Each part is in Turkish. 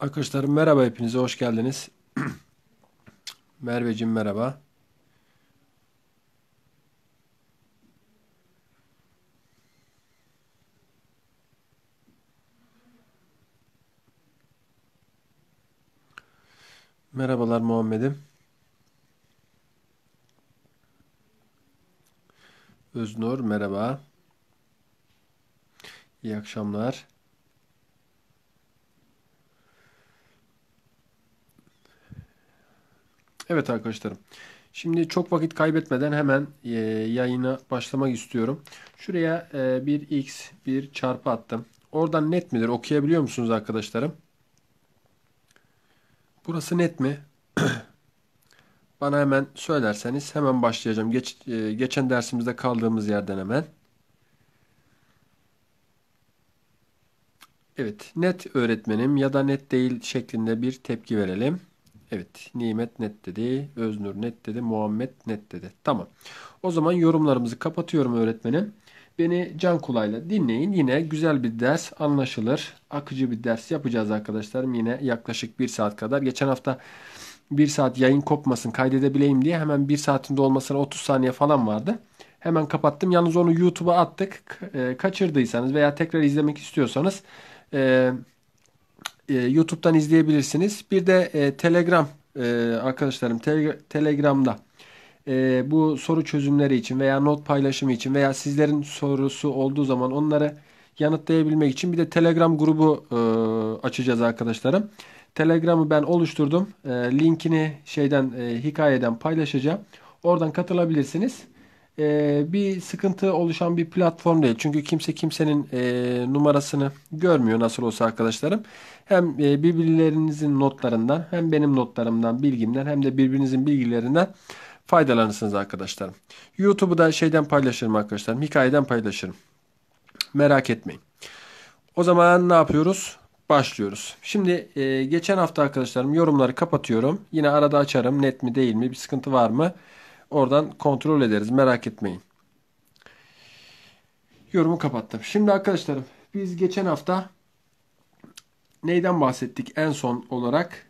Arkadaşlar merhaba hepinize hoş geldiniz. Merveciğim merhaba. Merhabalar Muhammed'im. Öznur merhaba. İyi akşamlar. Evet arkadaşlarım. Şimdi çok vakit kaybetmeden hemen e, yayına başlamak istiyorum. Şuraya e, bir x bir çarpı attım. Oradan net midir? Okuyabiliyor musunuz arkadaşlarım? Burası net mi? Bana hemen söylerseniz hemen başlayacağım. Geç, e, geçen dersimizde kaldığımız yerden hemen. Evet net öğretmenim ya da net değil şeklinde bir tepki verelim. Evet. Nimet net dedi. Öznur net dedi. Muhammed net dedi. Tamam. O zaman yorumlarımızı kapatıyorum öğretmenim. Beni can kulağıyla dinleyin. Yine güzel bir ders anlaşılır. Akıcı bir ders yapacağız arkadaşlar. Yine yaklaşık bir saat kadar. Geçen hafta bir saat yayın kopmasın kaydedebileyim diye hemen bir saatinde olmasına 30 saniye falan vardı. Hemen kapattım. Yalnız onu YouTube'a attık. E, kaçırdıysanız veya tekrar izlemek istiyorsanız... E, e, YouTube'dan izleyebilirsiniz. Bir de e, Telegram e, arkadaşlarım te Telegram'da e, bu soru çözümleri için veya not paylaşımı için veya sizlerin sorusu olduğu zaman onları yanıtlayabilmek için bir de Telegram grubu e, açacağız arkadaşlarım. Telegram'ı ben oluşturdum. E, linkini şeyden e, hikayeden paylaşacağım. Oradan katılabilirsiniz e, bir sıkıntı oluşan bir platform değil. Çünkü kimse kimsenin e, numarasını görmüyor nasıl olsa arkadaşlarım. Hem e, birbirlerinizin notlarından hem benim notlarımdan, bilgimden hem de birbirinizin bilgilerinden faydalanırsınız arkadaşlarım. YouTube'u da şeyden paylaşırım arkadaşlarım. Hikayeden paylaşırım. Merak etmeyin. O zaman ne yapıyoruz? Başlıyoruz. Şimdi e, geçen hafta arkadaşlarım yorumları kapatıyorum. Yine arada açarım. Net mi değil mi? Bir sıkıntı var mı? Oradan kontrol ederiz. Merak etmeyin. Yorumu kapattım. Şimdi arkadaşlarım biz geçen hafta neyden bahsettik en son olarak?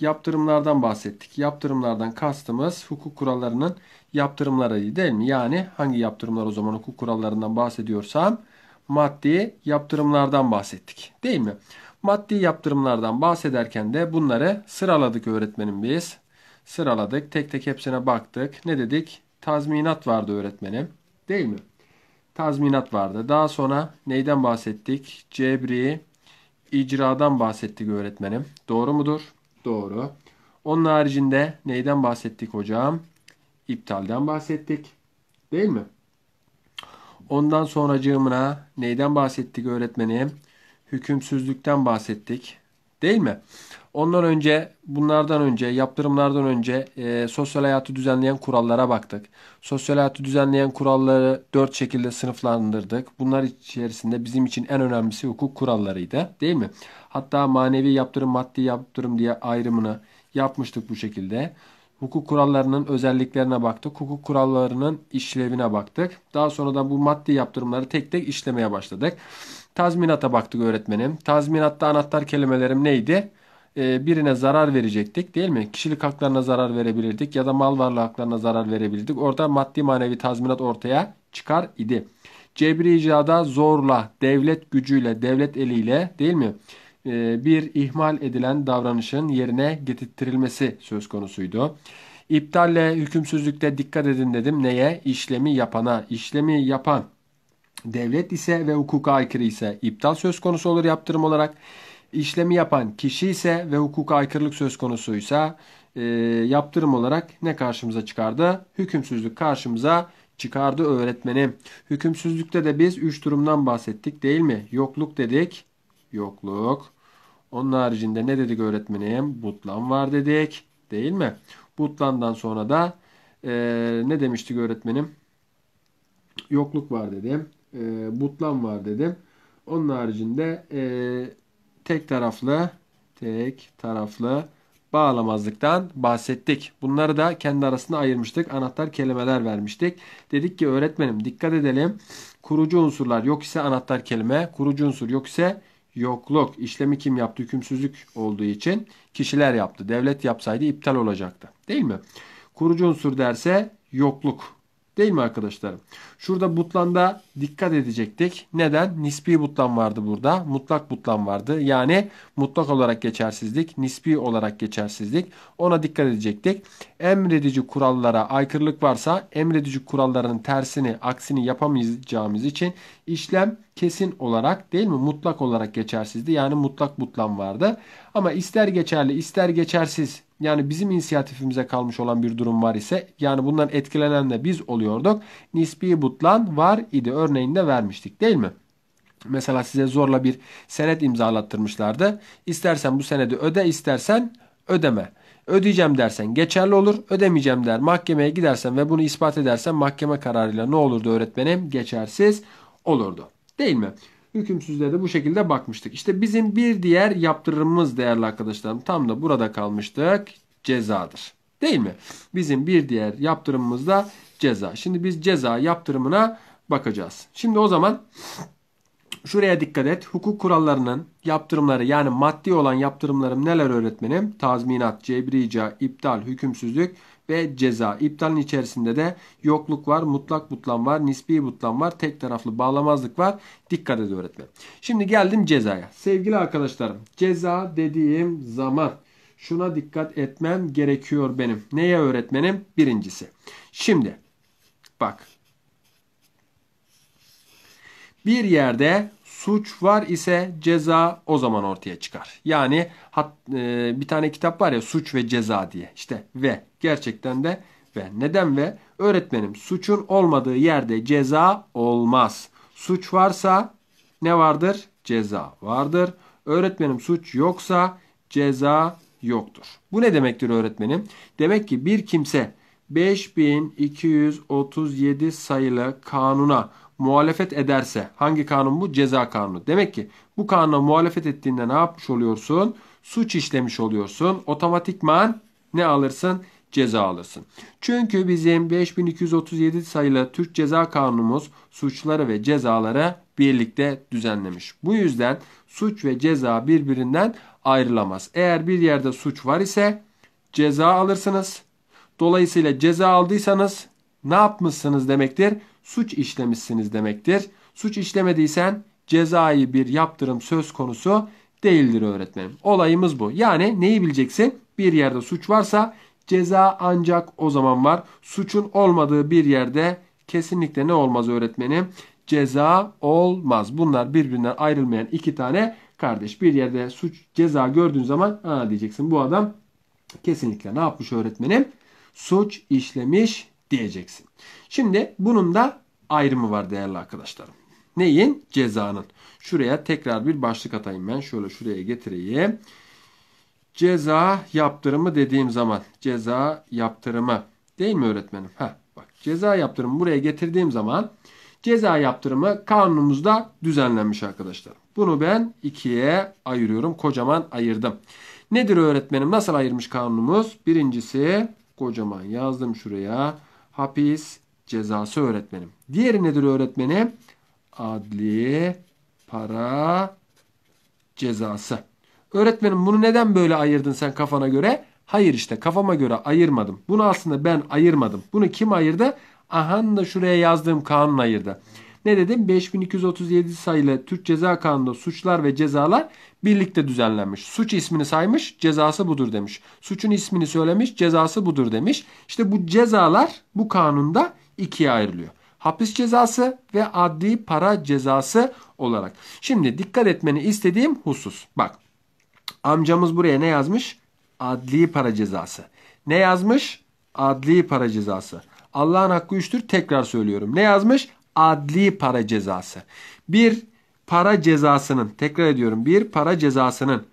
Yaptırımlardan bahsettik. Yaptırımlardan kastımız hukuk kurallarının yaptırımları değil mi? Yani hangi yaptırımlar o zaman hukuk kurallarından bahsediyorsam maddi yaptırımlardan bahsettik. Değil mi? Maddi yaptırımlardan bahsederken de bunları sıraladık öğretmenim biz sıraladık. Tek tek hepsine baktık. Ne dedik? Tazminat vardı öğretmenim. Değil mi? Tazminat vardı. Daha sonra neyden bahsettik? Cebri icradan bahsettik öğretmenim. Doğru mudur? Doğru. Onun haricinde neyden bahsettik hocam? İptalden bahsettik. Değil mi? Ondan sonracığımına neyden bahsettik öğretmenim? Hükümsüzlükten bahsettik. Değil mi? Ondan önce, bunlardan önce, yaptırımlardan önce e, sosyal hayatı düzenleyen kurallara baktık. Sosyal hayatı düzenleyen kuralları dört şekilde sınıflandırdık. Bunlar içerisinde bizim için en önemlisi hukuk kurallarıydı değil mi? Hatta manevi yaptırım, maddi yaptırım diye ayrımını yapmıştık bu şekilde. Hukuk kurallarının özelliklerine baktık. Hukuk kurallarının işlevine baktık. Daha sonra da bu maddi yaptırımları tek tek işlemeye başladık. Tazminata baktık öğretmenim. Tazminatta anahtar kelimelerim neydi? Ee, birine zarar verecektik değil mi? Kişilik haklarına zarar verebilirdik ya da mal varlığı haklarına zarar verebilirdik. Orada maddi manevi tazminat ortaya çıkar idi. Cebri icada zorla, devlet gücüyle, devlet eliyle değil mi? Ee, bir ihmal edilen davranışın yerine getirtilmesi söz konusuydu. İptalle hükümsüzlükte dikkat edin dedim. Neye? İşlemi yapana. İşlemi yapan devlet ise ve hukuka aykırı ise iptal söz konusu olur yaptırım olarak. İşlemi yapan kişi ise ve hukuka aykırılık söz konusuysa e, yaptırım olarak ne karşımıza çıkardı? Hükümsüzlük karşımıza çıkardı öğretmenim. Hükümsüzlükte de biz 3 durumdan bahsettik değil mi? Yokluk dedik. Yokluk. Onun haricinde ne dedik öğretmenim? Butlan var dedik. Değil mi? Butlandan sonra da e, ne demiştik öğretmenim? Yokluk var dedim e, butlan var dedim. Onun haricinde e, tek taraflı tek taraflı bağlamazlıktan bahsettik. Bunları da kendi arasında ayırmıştık. Anahtar kelimeler vermiştik. Dedik ki öğretmenim dikkat edelim. Kurucu unsurlar yok ise anahtar kelime, kurucu unsur yok ise yokluk. İşlemi kim yaptı? Hükümsüzlük olduğu için kişiler yaptı. Devlet yapsaydı iptal olacaktı. Değil mi? Kurucu unsur derse yokluk Değil mi arkadaşlarım? Şurada butlanda dikkat edecektik. Neden? Nispi butlan vardı burada. Mutlak butlan vardı. Yani mutlak olarak geçersizlik, nispi olarak geçersizlik. Ona dikkat edecektik. Emredici kurallara aykırılık varsa emredici kuralların tersini, aksini yapamayacağımız için işlem kesin olarak değil mi? Mutlak olarak geçersizdi. Yani mutlak butlan vardı. Ama ister geçerli, ister geçersiz yani bizim inisiyatifimize kalmış olan bir durum var ise yani bundan etkilenen de biz oluyorduk. Nispi butlan var idi örneğinde vermiştik değil mi? Mesela size zorla bir senet imzalattırmışlardı. İstersen bu senedi öde istersen ödeme. Ödeyeceğim dersen geçerli olur, ödemeyeceğim der. Mahkemeye gidersen ve bunu ispat edersen mahkeme kararıyla ne olurdu öğretmenim? Geçersiz olurdu. Değil mi? Hükümsüzlüğe de bu şekilde bakmıştık. İşte bizim bir diğer yaptırımımız değerli arkadaşlarım tam da burada kalmıştık. Cezadır. Değil mi? Bizim bir diğer yaptırımımız da ceza. Şimdi biz ceza yaptırımına bakacağız. Şimdi o zaman şuraya dikkat et. Hukuk kurallarının yaptırımları yani maddi olan yaptırımlarım neler öğretmenim? Tazminat, cebrica, iptal, hükümsüzlük ve ceza. İptalin içerisinde de yokluk var, mutlak butlan var, nispi butlan var, tek taraflı bağlamazlık var. Dikkat et öğretmen. Şimdi geldim cezaya. Sevgili arkadaşlarım ceza dediğim zaman şuna dikkat etmem gerekiyor benim. Neye öğretmenim? Birincisi. Şimdi bak. Bir yerde suç var ise ceza o zaman ortaya çıkar. Yani hat, e, bir tane kitap var ya suç ve ceza diye. İşte ve Gerçekten de ve neden ve öğretmenim suçun olmadığı yerde ceza olmaz. Suç varsa ne vardır? Ceza vardır. Öğretmenim suç yoksa ceza yoktur. Bu ne demektir öğretmenim? Demek ki bir kimse 5237 sayılı kanuna muhalefet ederse hangi kanun bu? Ceza kanunu. Demek ki bu kanuna muhalefet ettiğinde ne yapmış oluyorsun? Suç işlemiş oluyorsun. Otomatikman ne alırsın? ceza alırsın. Çünkü bizim 5237 sayılı Türk Ceza Kanunumuz suçları ve cezaları birlikte düzenlemiş. Bu yüzden suç ve ceza birbirinden ayrılamaz. Eğer bir yerde suç var ise ceza alırsınız. Dolayısıyla ceza aldıysanız ne yapmışsınız demektir? Suç işlemişsiniz demektir. Suç işlemediysen cezayı bir yaptırım söz konusu değildir öğretmenim. Olayımız bu. Yani neyi bileceksin? Bir yerde suç varsa Ceza ancak o zaman var. Suçun olmadığı bir yerde kesinlikle ne olmaz öğretmenim? Ceza olmaz. Bunlar birbirinden ayrılmayan iki tane kardeş. Bir yerde suç ceza gördüğün zaman ha diyeceksin bu adam kesinlikle ne yapmış öğretmenim? Suç işlemiş diyeceksin. Şimdi bunun da ayrımı var değerli arkadaşlarım. Neyin? Cezanın. Şuraya tekrar bir başlık atayım ben. Şöyle şuraya getireyim. Ceza yaptırımı dediğim zaman ceza yaptırımı değil mi öğretmenim? Ha bak ceza yaptırımı buraya getirdiğim zaman ceza yaptırımı kanunumuzda düzenlenmiş arkadaşlar. Bunu ben ikiye ayırıyorum. Kocaman ayırdım. Nedir öğretmenim? Nasıl ayırmış kanunumuz? Birincisi kocaman yazdım şuraya. Hapis cezası öğretmenim. Diğeri nedir öğretmenim? Adli para cezası. Öğretmenim bunu neden böyle ayırdın sen kafana göre? Hayır işte kafama göre ayırmadım. Bunu aslında ben ayırmadım. Bunu kim ayırdı? Ahan da şuraya yazdığım kanun ayırdı. Ne dedim? 5237 sayılı Türk Ceza Kanunu'nda suçlar ve cezalar birlikte düzenlenmiş. Suç ismini saymış, cezası budur demiş. Suçun ismini söylemiş, cezası budur demiş. İşte bu cezalar bu kanunda ikiye ayrılıyor. Hapis cezası ve adli para cezası olarak. Şimdi dikkat etmeni istediğim husus. Bak Amcamız buraya ne yazmış? Adli para cezası. Ne yazmış? Adli para cezası. Allah'ın hakkı üçtür. Tekrar söylüyorum. Ne yazmış? Adli para cezası. Bir para cezasının, tekrar ediyorum. Bir para cezasının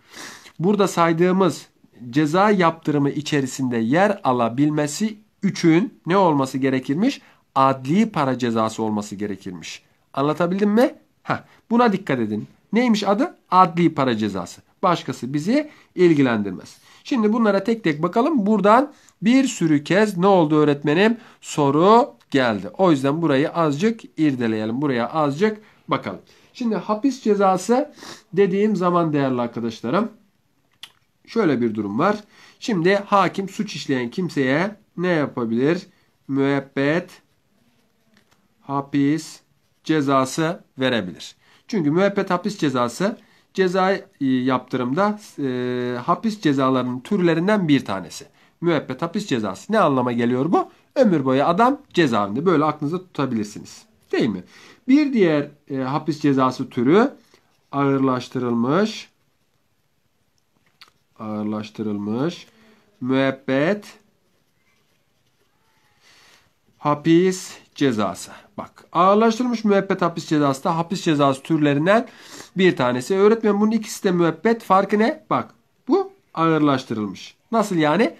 burada saydığımız ceza yaptırımı içerisinde yer alabilmesi üçün ne olması gerekirmiş? Adli para cezası olması gerekirmiş. Anlatabildim mi? Heh, buna dikkat edin. Neymiş adı? Adli para cezası başkası bizi ilgilendirmez. Şimdi bunlara tek tek bakalım. Buradan bir sürü kez ne oldu öğretmenim? Soru geldi. O yüzden burayı azıcık irdeleyelim. Buraya azıcık bakalım. Şimdi hapis cezası dediğim zaman değerli arkadaşlarım şöyle bir durum var. Şimdi hakim suç işleyen kimseye ne yapabilir? Müebbet hapis cezası verebilir. Çünkü müebbet hapis cezası ceza e, yaptırımda e, hapis cezalarının türlerinden bir tanesi. Müebbet hapis cezası. Ne anlama geliyor bu? Ömür boyu adam cezaevinde. Böyle aklınızda tutabilirsiniz. Değil mi? Bir diğer e, hapis cezası türü ağırlaştırılmış ağırlaştırılmış müebbet hapis cezası. Bak ağırlaştırılmış müebbet hapis cezası da hapis cezası türlerinden bir tanesi. Öğretmen bunun ikisi de müebbet farkı ne? Bak bu ağırlaştırılmış. Nasıl yani?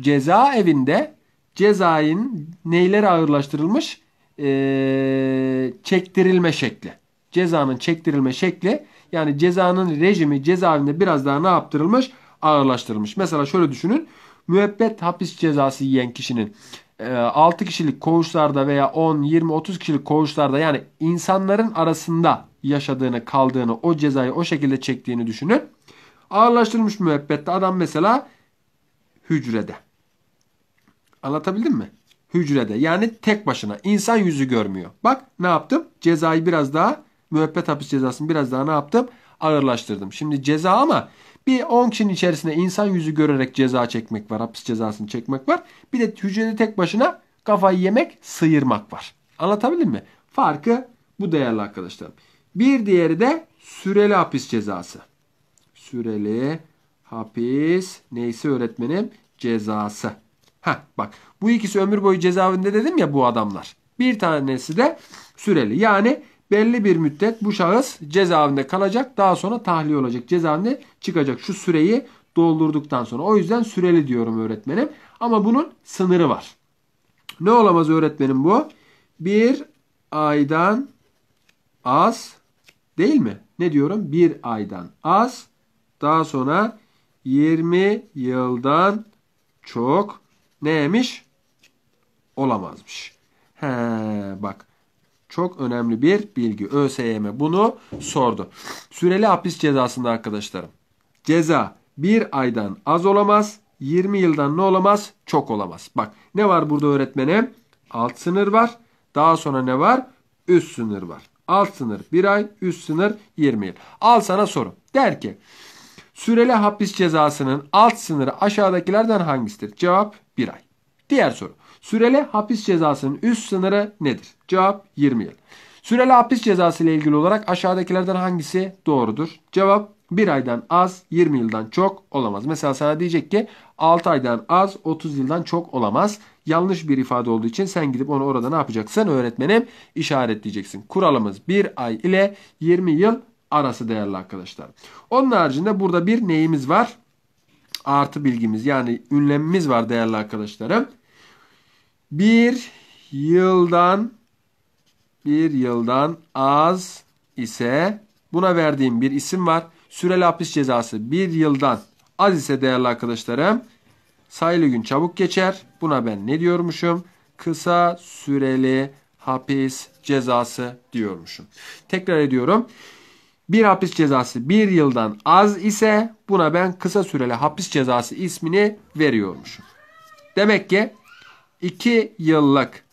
Ceza evinde cezayın neyleri ağırlaştırılmış? Ee, çektirilme şekli. Cezanın çektirilme şekli yani cezanın rejimi cezaevinde biraz daha ne yaptırılmış? Ağırlaştırılmış. Mesela şöyle düşünün. Müebbet hapis cezası yiyen kişinin 6 ee, kişilik koğuşlarda veya 10, 20, 30 kişilik koğuşlarda yani insanların arasında yaşadığını, kaldığını, o cezayı o şekilde çektiğini düşünün. Ağırlaştırılmış müebbette adam mesela hücrede. Anlatabildim mi? Hücrede yani tek başına. insan yüzü görmüyor. Bak ne yaptım? Cezayı biraz daha müebbet hapis cezasını biraz daha ne yaptım? Ağırlaştırdım. Şimdi ceza ama bir 10 kişinin içerisinde insan yüzü görerek ceza çekmek var. Hapis cezasını çekmek var. Bir de hücrede tek başına kafayı yemek, sıyırmak var. Anlatabildim mi? Farkı bu değerli arkadaşlarım. Bir diğeri de süreli hapis cezası. Süreli hapis neyse öğretmenim cezası. Ha bak bu ikisi ömür boyu cezaevinde dedim ya bu adamlar. Bir tanesi de süreli. Yani belli bir müddet bu şahıs cezaevinde kalacak. Daha sonra tahliye olacak. Cezaevinde çıkacak. Şu süreyi doldurduktan sonra. O yüzden süreli diyorum öğretmenim. Ama bunun sınırı var. Ne olamaz öğretmenim bu? Bir aydan az değil mi? Ne diyorum? Bir aydan az. Daha sonra 20 yıldan çok neymiş? Olamazmış. He bak. Çok önemli bir bilgi. ÖSYM bunu sordu. Süreli hapis cezasında arkadaşlarım. Ceza bir aydan az olamaz. 20 yıldan ne olamaz? Çok olamaz. Bak ne var burada öğretmenim? Alt sınır var. Daha sonra ne var? Üst sınır var. Alt sınır 1 ay, üst sınır 20 yıl. Al sana soru. Der ki süreli hapis cezasının alt sınırı aşağıdakilerden hangisidir? Cevap 1 ay. Diğer soru. Süreli hapis cezasının üst sınırı nedir? Cevap 20 yıl. Süreli hapis cezası ile ilgili olarak aşağıdakilerden hangisi doğrudur? Cevap 1 aydan az 20 yıldan çok olamaz. Mesela sana diyecek ki 6 aydan az 30 yıldan çok olamaz. Yanlış bir ifade olduğu için sen gidip onu orada ne yapacaksın? Öğretmenim işaretleyeceksin. Kuralımız 1 ay ile 20 yıl arası değerli arkadaşlar. Onun haricinde burada bir neyimiz var? Artı bilgimiz yani ünlemimiz var değerli arkadaşlarım bir yıldan bir yıldan az ise buna verdiğim bir isim var. Süreli hapis cezası bir yıldan az ise değerli arkadaşlarım sayılı gün çabuk geçer. Buna ben ne diyormuşum? Kısa süreli hapis cezası diyormuşum. Tekrar ediyorum. Bir hapis cezası bir yıldan az ise buna ben kısa süreli hapis cezası ismini veriyormuşum. Demek ki 2 yıllık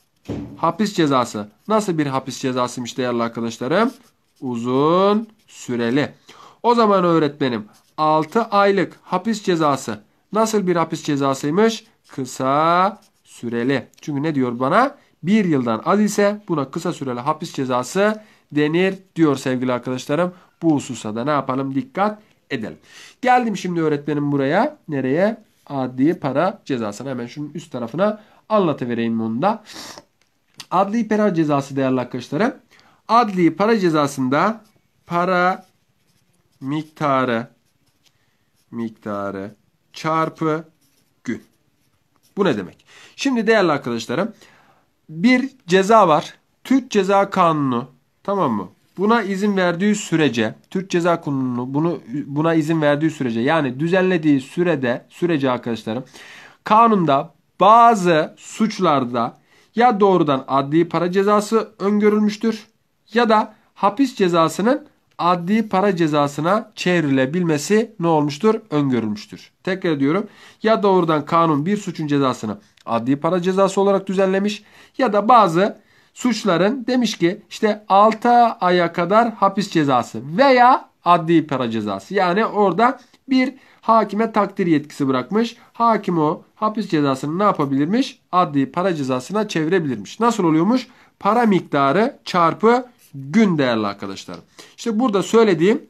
hapis cezası. Nasıl bir hapis cezasıymış değerli arkadaşlarım? Uzun süreli. O zaman öğretmenim 6 aylık hapis cezası nasıl bir hapis cezasıymış? Kısa süreli. Çünkü ne diyor bana? 1 yıldan az ise buna kısa süreli hapis cezası denir diyor sevgili arkadaşlarım. Bu hususa da ne yapalım? Dikkat edelim. Geldim şimdi öğretmenim buraya. Nereye? Adli para cezasına hemen şunun üst tarafına anlatıvereyim onu da. Adli para cezası değerli arkadaşlarım. Adli para cezasında para miktarı miktarı çarpı gün. Bu ne demek? Şimdi değerli arkadaşlarım bir ceza var. Türk Ceza Kanunu tamam mı? Buna izin verdiği sürece Türk Ceza Kanunu bunu buna izin verdiği sürece yani düzenlediği sürede sürece arkadaşlarım kanunda bazı suçlarda ya doğrudan adli para cezası öngörülmüştür ya da hapis cezasının adli para cezasına çevrilebilmesi ne olmuştur? Öngörülmüştür. Tekrar ediyorum. Ya doğrudan kanun bir suçun cezasını adli para cezası olarak düzenlemiş ya da bazı suçların demiş ki işte 6 aya kadar hapis cezası veya adli para cezası. Yani orada bir Hakime takdir yetkisi bırakmış. Hakim o hapis cezasını ne yapabilirmiş? Adli para cezasına çevirebilirmiş. Nasıl oluyormuş? Para miktarı çarpı gün değerli arkadaşlar. İşte burada söylediğim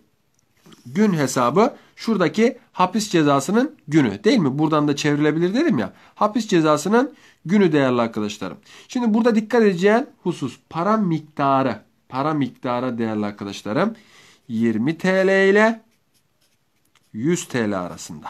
gün hesabı şuradaki hapis cezasının günü değil mi? Buradan da çevrilebilir dedim ya. Hapis cezasının günü değerli arkadaşlarım. Şimdi burada dikkat edeceğin husus para miktarı. Para miktarı değerli arkadaşlarım 20 TL ile 100 TL arasında.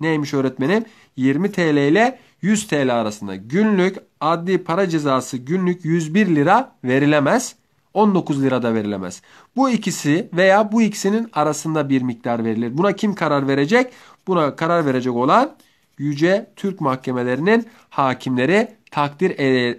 Neymiş öğretmenim? 20 TL ile 100 TL arasında günlük adli para cezası günlük 101 lira verilemez. 19 lira da verilemez. Bu ikisi veya bu ikisinin arasında bir miktar verilir. Buna kim karar verecek? Buna karar verecek olan Yüce Türk Mahkemelerinin hakimleri takdir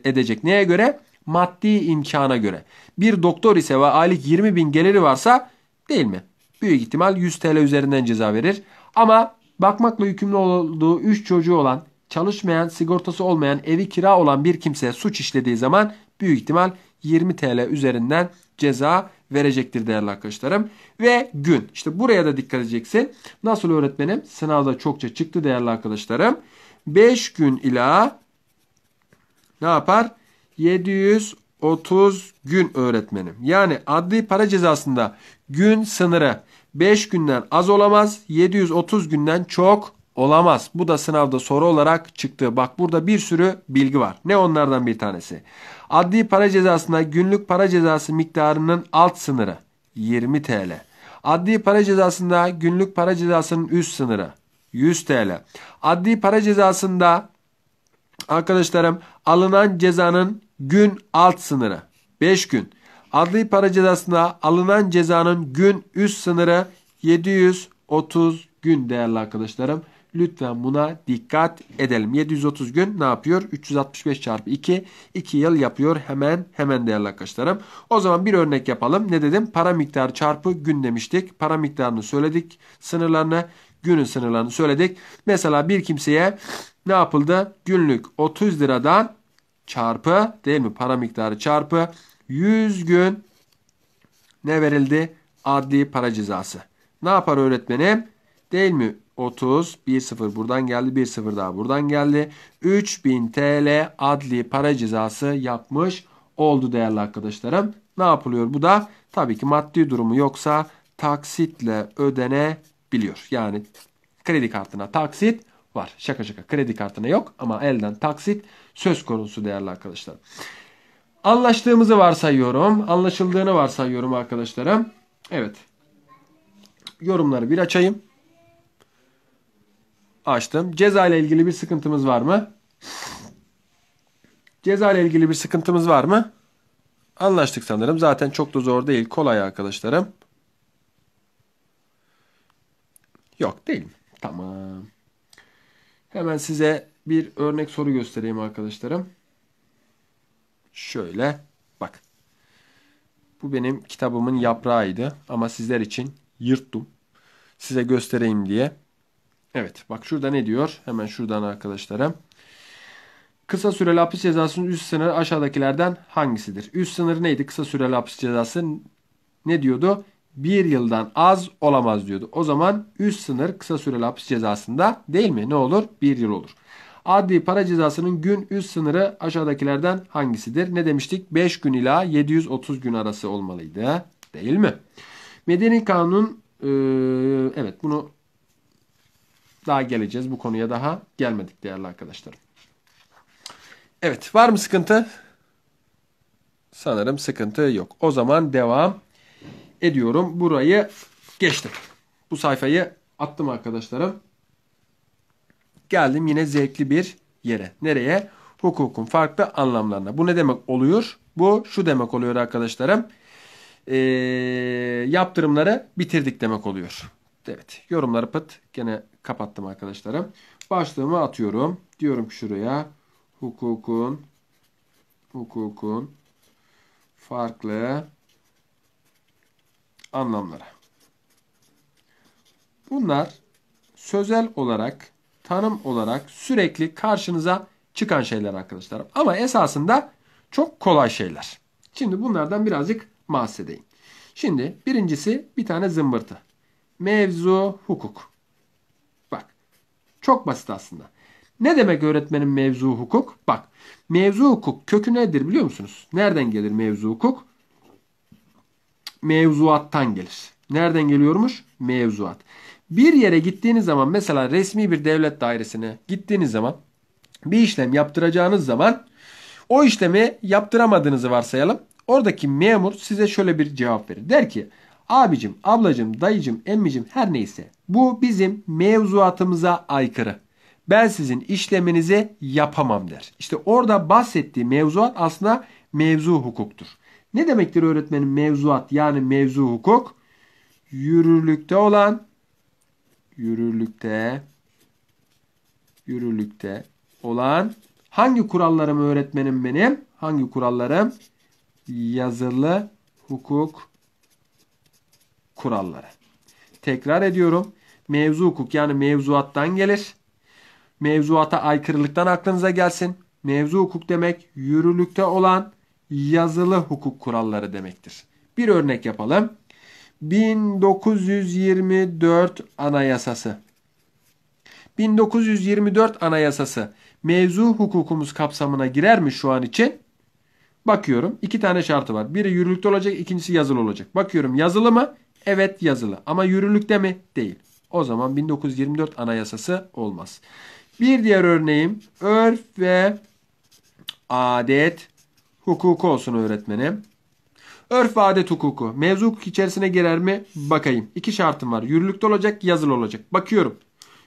edecek. Neye göre? Maddi imkana göre. Bir doktor ise ve aylık 20 bin geliri varsa değil mi? büyük ihtimal 100 TL üzerinden ceza verir. Ama bakmakla yükümlü olduğu 3 çocuğu olan, çalışmayan, sigortası olmayan, evi kira olan bir kimseye suç işlediği zaman büyük ihtimal 20 TL üzerinden ceza verecektir değerli arkadaşlarım. Ve gün. İşte buraya da dikkat edeceksin. Nasıl öğretmenim? Sınavda çokça çıktı değerli arkadaşlarım. 5 gün ila ne yapar? 730 gün öğretmenim. Yani adli para cezasında gün sınırı 5 günden az olamaz, 730 günden çok olamaz. Bu da sınavda soru olarak çıktı. Bak burada bir sürü bilgi var. Ne onlardan bir tanesi? Adli para cezasında günlük para cezası miktarının alt sınırı 20 TL. Adli para cezasında günlük para cezasının üst sınırı 100 TL. Adli para cezasında arkadaşlarım alınan cezanın gün alt sınırı 5 gün. Adli para cezasına alınan cezanın gün üst sınırı 730 gün değerli arkadaşlarım. Lütfen buna dikkat edelim. 730 gün ne yapıyor? 365 çarpı 2. 2 yıl yapıyor hemen hemen değerli arkadaşlarım. O zaman bir örnek yapalım. Ne dedim? Para miktarı çarpı gün demiştik. Para miktarını söyledik. Sınırlarını günün sınırlarını söyledik. Mesela bir kimseye ne yapıldı? Günlük 30 liradan çarpı değil mi? Para miktarı çarpı 100 gün ne verildi? Adli para cezası. Ne yapar öğretmenim? Değil mi? 30, 1-0 buradan geldi, 1-0 daha buradan geldi. 3000 TL adli para cezası yapmış oldu değerli arkadaşlarım. Ne yapılıyor? Bu da tabii ki maddi durumu yoksa taksitle ödenebiliyor. Yani kredi kartına taksit var. Şaka şaka kredi kartına yok ama elden taksit söz konusu değerli arkadaşlar. Anlaştığımızı varsayıyorum. Anlaşıldığını varsayıyorum arkadaşlarım. Evet. Yorumları bir açayım. Açtım. Ceza ile ilgili bir sıkıntımız var mı? Ceza ile ilgili bir sıkıntımız var mı? Anlaştık sanırım. Zaten çok da zor değil. Kolay arkadaşlarım. Yok değil mi? Tamam. Hemen size bir örnek soru göstereyim arkadaşlarım. Şöyle bak. Bu benim kitabımın yaprağıydı ama sizler için yırttım. Size göstereyim diye. Evet bak şurada ne diyor? Hemen şuradan arkadaşlarım. Kısa süreli hapis cezasının üst sınırı aşağıdakilerden hangisidir? Üst sınır neydi? Kısa süreli hapis cezası ne diyordu? Bir yıldan az olamaz diyordu. O zaman üst sınır kısa süreli hapis cezasında değil mi? Ne olur? Bir yıl olur. Adli para cezasının gün üst sınırı aşağıdakilerden hangisidir? Ne demiştik? 5 gün ila 730 gün arası olmalıydı. Değil mi? Medeni kanun e, evet bunu daha geleceğiz. Bu konuya daha gelmedik değerli arkadaşlarım. Evet var mı sıkıntı? Sanırım sıkıntı yok. O zaman devam ediyorum. Burayı geçtim. Bu sayfayı attım arkadaşlarım. Geldim yine zevkli bir yere. Nereye? Hukukun farklı anlamlarına. Bu ne demek oluyor? Bu şu demek oluyor arkadaşlarım. E, yaptırımları bitirdik demek oluyor. Evet yorumları pıt gene kapattım arkadaşlarım. Başlığımı atıyorum. Diyorum ki şuraya hukukun hukukun farklı anlamları. Bunlar sözel olarak tanım olarak sürekli karşınıza çıkan şeyler arkadaşlar. Ama esasında çok kolay şeyler. Şimdi bunlardan birazcık bahsedeyim. Şimdi birincisi bir tane zımbırtı. Mevzu hukuk. Bak çok basit aslında. Ne demek öğretmenin mevzu hukuk? Bak mevzu hukuk kökü nedir biliyor musunuz? Nereden gelir mevzu hukuk? Mevzuattan gelir. Nereden geliyormuş? Mevzuat. Bir yere gittiğiniz zaman mesela resmi bir devlet dairesine gittiğiniz zaman bir işlem yaptıracağınız zaman o işlemi yaptıramadığınızı varsayalım. Oradaki memur size şöyle bir cevap verir. Der ki abicim, ablacım, dayıcım, emmicim her neyse bu bizim mevzuatımıza aykırı. Ben sizin işleminizi yapamam der. İşte orada bahsettiği mevzuat aslında mevzu hukuktur. Ne demektir öğretmenin mevzuat yani mevzu hukuk? Yürürlükte olan yürürlükte yürürlükte olan hangi kurallarım öğretmenim benim? Hangi kurallarım? Yazılı hukuk kuralları. Tekrar ediyorum. Mevzu hukuk yani mevzuattan gelir. Mevzuata aykırılıktan aklınıza gelsin. Mevzu hukuk demek yürürlükte olan yazılı hukuk kuralları demektir. Bir örnek yapalım. 1924 Anayasası 1924 Anayasası mevzu hukukumuz kapsamına girer mi şu an için? Bakıyorum. iki tane şartı var. Biri yürürlükte olacak, ikincisi yazılı olacak. Bakıyorum yazılı mı? Evet yazılı. Ama yürürlükte mi? Değil. O zaman 1924 Anayasası olmaz. Bir diğer örneğim örf ve adet hukuku olsun öğretmenim. Örf ve adet hukuku. Mevzu hukuk içerisine girer mi? Bakayım. İki şartım var. Yürürlükte olacak, yazılı olacak. Bakıyorum.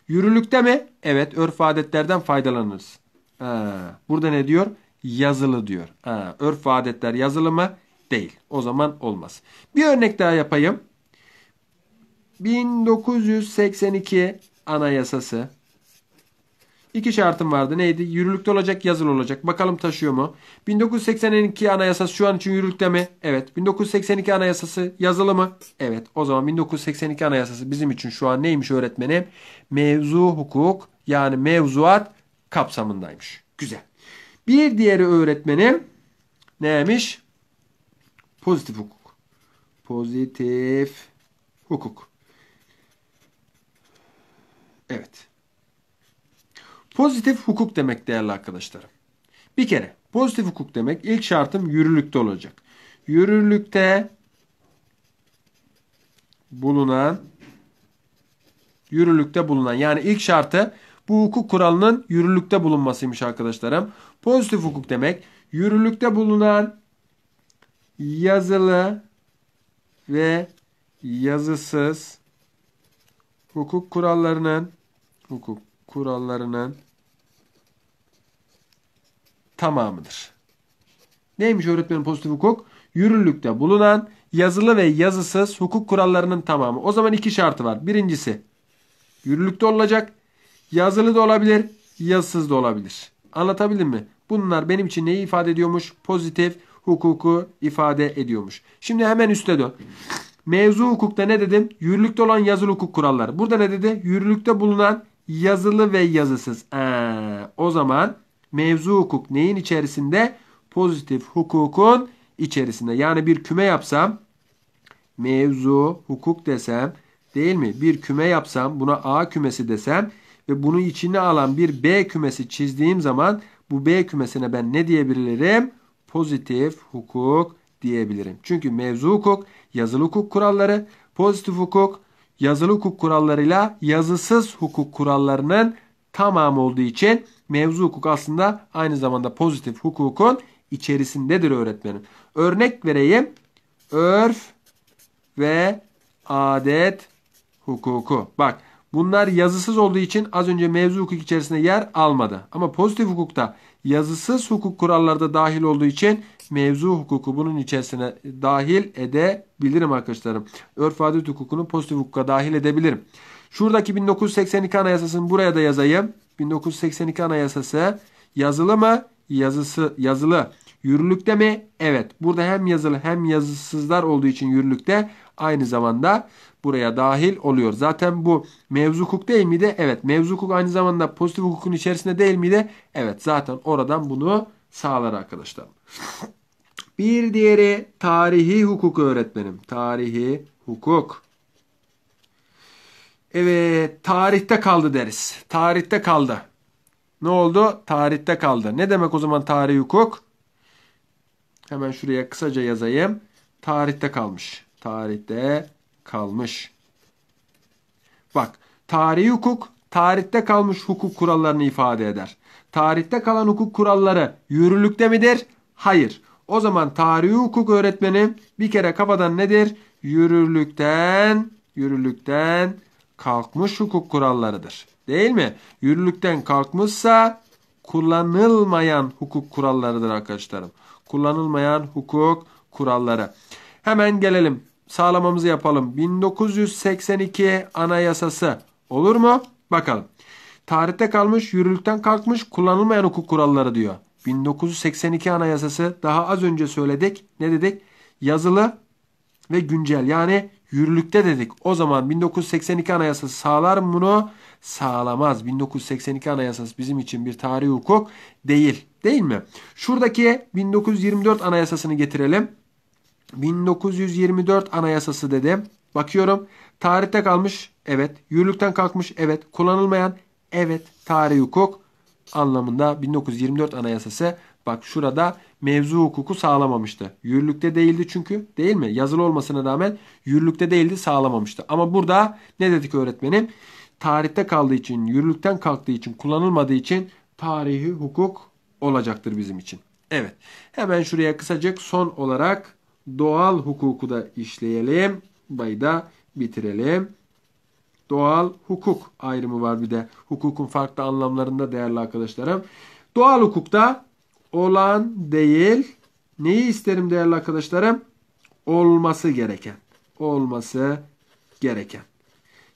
Yürürlükte mi? Evet. Örf ve adetlerden faydalanırız. Ha, burada ne diyor? Yazılı diyor. Ha, örf ve adetler yazılı mı? Değil. O zaman olmaz. Bir örnek daha yapayım. 1982 Anayasası İki şartım vardı. Neydi? Yürürlükte olacak, yazılı olacak. Bakalım taşıyor mu? 1982 Anayasası şu an için yürürlükte mi? Evet. 1982 Anayasası yazılı mı? Evet. O zaman 1982 Anayasası bizim için şu an neymiş öğretmenim? Mevzu hukuk yani mevzuat kapsamındaymış. Güzel. Bir diğeri öğretmenim neymiş? Pozitif hukuk. Pozitif hukuk. Evet. Pozitif hukuk demek değerli arkadaşlarım. Bir kere pozitif hukuk demek ilk şartım yürürlükte olacak. Yürürlükte bulunan yürürlükte bulunan yani ilk şartı bu hukuk kuralının yürürlükte bulunmasıymış arkadaşlarım. Pozitif hukuk demek yürürlükte bulunan yazılı ve yazısız hukuk kurallarının hukuk kurallarının tamamıdır. Neymiş öğretmenin pozitif hukuk? Yürürlükte bulunan yazılı ve yazısız hukuk kurallarının tamamı. O zaman iki şartı var. Birincisi yürürlükte olacak. Yazılı da olabilir, yazısız da olabilir. Anlatabildim mi? Bunlar benim için neyi ifade ediyormuş? Pozitif hukuku ifade ediyormuş. Şimdi hemen üste dön. Mevzu hukukta ne dedim? Yürürlükte olan yazılı hukuk kuralları. Burada ne dedi? Yürürlükte bulunan yazılı ve yazısız. Ee, o zaman mevzu hukuk neyin içerisinde? Pozitif hukukun içerisinde. Yani bir küme yapsam mevzu hukuk desem değil mi? Bir küme yapsam buna A kümesi desem ve bunu içine alan bir B kümesi çizdiğim zaman bu B kümesine ben ne diyebilirim? Pozitif hukuk diyebilirim. Çünkü mevzu hukuk, yazılı hukuk kuralları, pozitif hukuk, yazılı hukuk kurallarıyla yazısız hukuk kurallarının tamamı olduğu için mevzu hukuk aslında aynı zamanda pozitif hukukun içerisindedir öğretmenim. Örnek vereyim. Örf ve adet hukuku. Bak bunlar yazısız olduğu için az önce mevzu hukuk içerisinde yer almadı. Ama pozitif hukukta yazısız hukuk kuralları da dahil olduğu için mevzu hukuku bunun içerisine dahil edebilirim arkadaşlarım. Örf adet hukukunu pozitif hukuka dahil edebilirim. Şuradaki 1982 anayasasını buraya da yazayım. 1982 anayasası yazılı mı? Yazısı yazılı. Yürürlükte mi? Evet. Burada hem yazılı hem yazısızlar olduğu için yürürlükte aynı zamanda buraya dahil oluyor. Zaten bu mevzu hukuk değil miydi? Evet. Mevzu hukuk aynı zamanda pozitif hukukun içerisinde değil miydi? Evet. Zaten oradan bunu sağlar arkadaşlar. Bir diğeri tarihi hukuk öğretmenim. Tarihi hukuk. Evet tarihte kaldı deriz. Tarihte kaldı. Ne oldu? Tarihte kaldı. Ne demek o zaman tarih hukuk? Hemen şuraya kısaca yazayım. Tarihte kalmış. Tarihte kalmış. Bak tarihi hukuk tarihte kalmış hukuk kurallarını ifade eder. Tarihte kalan hukuk kuralları yürürlükte midir? Hayır. O zaman tarihi hukuk öğretmeni bir kere kafadan nedir? Yürürlükten, yürürlükten kalkmış hukuk kurallarıdır. Değil mi? Yürürlükten kalkmışsa kullanılmayan hukuk kurallarıdır arkadaşlarım. Kullanılmayan hukuk kuralları. Hemen gelelim. Sağlamamızı yapalım. 1982 Anayasası olur mu? Bakalım. Tarihte kalmış, yürürlükten kalkmış, kullanılmayan hukuk kuralları diyor. 1982 Anayasası daha az önce söyledik. Ne dedik? Yazılı ve güncel yani yürürlükte dedik. O zaman 1982 Anayasası sağlar mı bunu? Sağlamaz. 1982 Anayasası bizim için bir tarih hukuk değil. Değil mi? Şuradaki 1924 Anayasasını getirelim. 1924 Anayasası dedim. Bakıyorum. Tarihte kalmış. Evet. Yürürlükten kalkmış. Evet. Kullanılmayan. Evet. Tarih hukuk anlamında 1924 Anayasası bak şurada mevzu hukuku sağlamamıştı. Yürürlükte değildi çünkü değil mi? Yazılı olmasına rağmen yürürlükte değildi sağlamamıştı. Ama burada ne dedik öğretmenim? Tarihte kaldığı için, yürürlükten kalktığı için, kullanılmadığı için tarihi hukuk olacaktır bizim için. Evet. Hemen şuraya kısacık son olarak doğal hukuku da işleyelim. Burayı da bitirelim doğal hukuk ayrımı var bir de. Hukukun farklı anlamlarında değerli arkadaşlarım. Doğal hukukta olan değil neyi isterim değerli arkadaşlarım? Olması gereken. Olması gereken.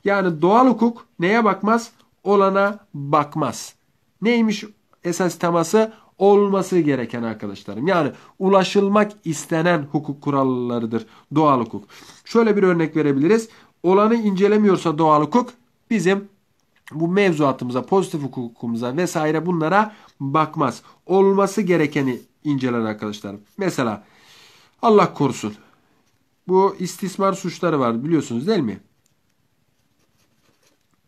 Yani doğal hukuk neye bakmaz? Olana bakmaz. Neymiş esas teması? Olması gereken arkadaşlarım. Yani ulaşılmak istenen hukuk kurallarıdır doğal hukuk. Şöyle bir örnek verebiliriz olanı incelemiyorsa doğal hukuk bizim bu mevzuatımıza, pozitif hukukumuza vesaire bunlara bakmaz. Olması gerekeni inceler arkadaşlar. Mesela Allah korusun. Bu istismar suçları var biliyorsunuz değil mi?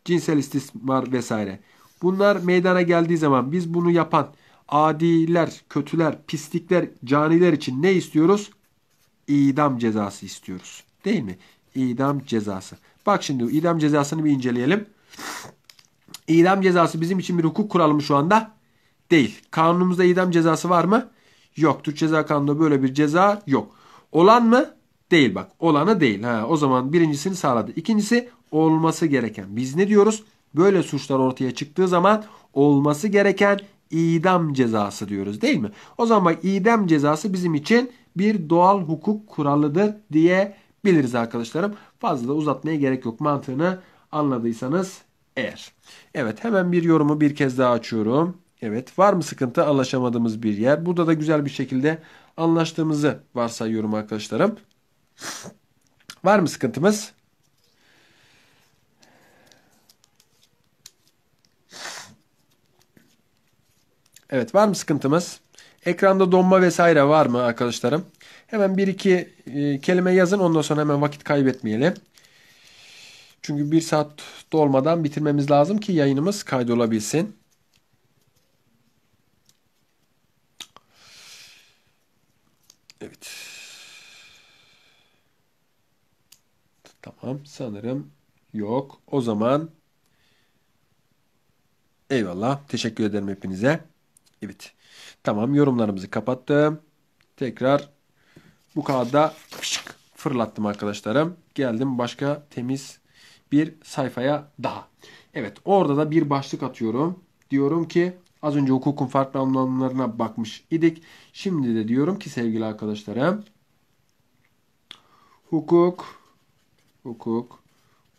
Cinsel istismar vesaire. Bunlar meydana geldiği zaman biz bunu yapan adiler, kötüler, pislikler, caniler için ne istiyoruz? İdam cezası istiyoruz. Değil mi? idam cezası. Bak şimdi idam cezasını bir inceleyelim. İdam cezası bizim için bir hukuk kuralı mı şu anda? Değil. Kanunumuzda idam cezası var mı? Yok. Türk Ceza Kanunu'nda böyle bir ceza yok. Olan mı? Değil bak. Olanı değil. Ha, o zaman birincisini sağladı. İkincisi olması gereken. Biz ne diyoruz? Böyle suçlar ortaya çıktığı zaman olması gereken idam cezası diyoruz değil mi? O zaman bak idam cezası bizim için bir doğal hukuk kuralıdır diye biliriz arkadaşlarım. Fazla da uzatmaya gerek yok mantığını anladıysanız eğer. Evet hemen bir yorumu bir kez daha açıyorum. Evet var mı sıkıntı anlaşamadığımız bir yer. Burada da güzel bir şekilde anlaştığımızı varsayıyorum arkadaşlarım. Var mı sıkıntımız? Evet var mı sıkıntımız? Ekranda donma vesaire var mı arkadaşlarım? Hemen bir iki e, kelime yazın ondan sonra hemen vakit kaybetmeyelim. Çünkü bir saat dolmadan bitirmemiz lazım ki yayınımız kaydolabilsin. Evet. Tamam sanırım yok. O zaman eyvallah. Teşekkür ederim hepinize. Evet. Tamam yorumlarımızı kapattım. Tekrar bu kağıda fırlattım arkadaşlarım. Geldim başka temiz bir sayfaya daha. Evet orada da bir başlık atıyorum. Diyorum ki az önce hukukun farklı anlamlarına bakmış idik. Şimdi de diyorum ki sevgili arkadaşlarım. Hukuk hukuk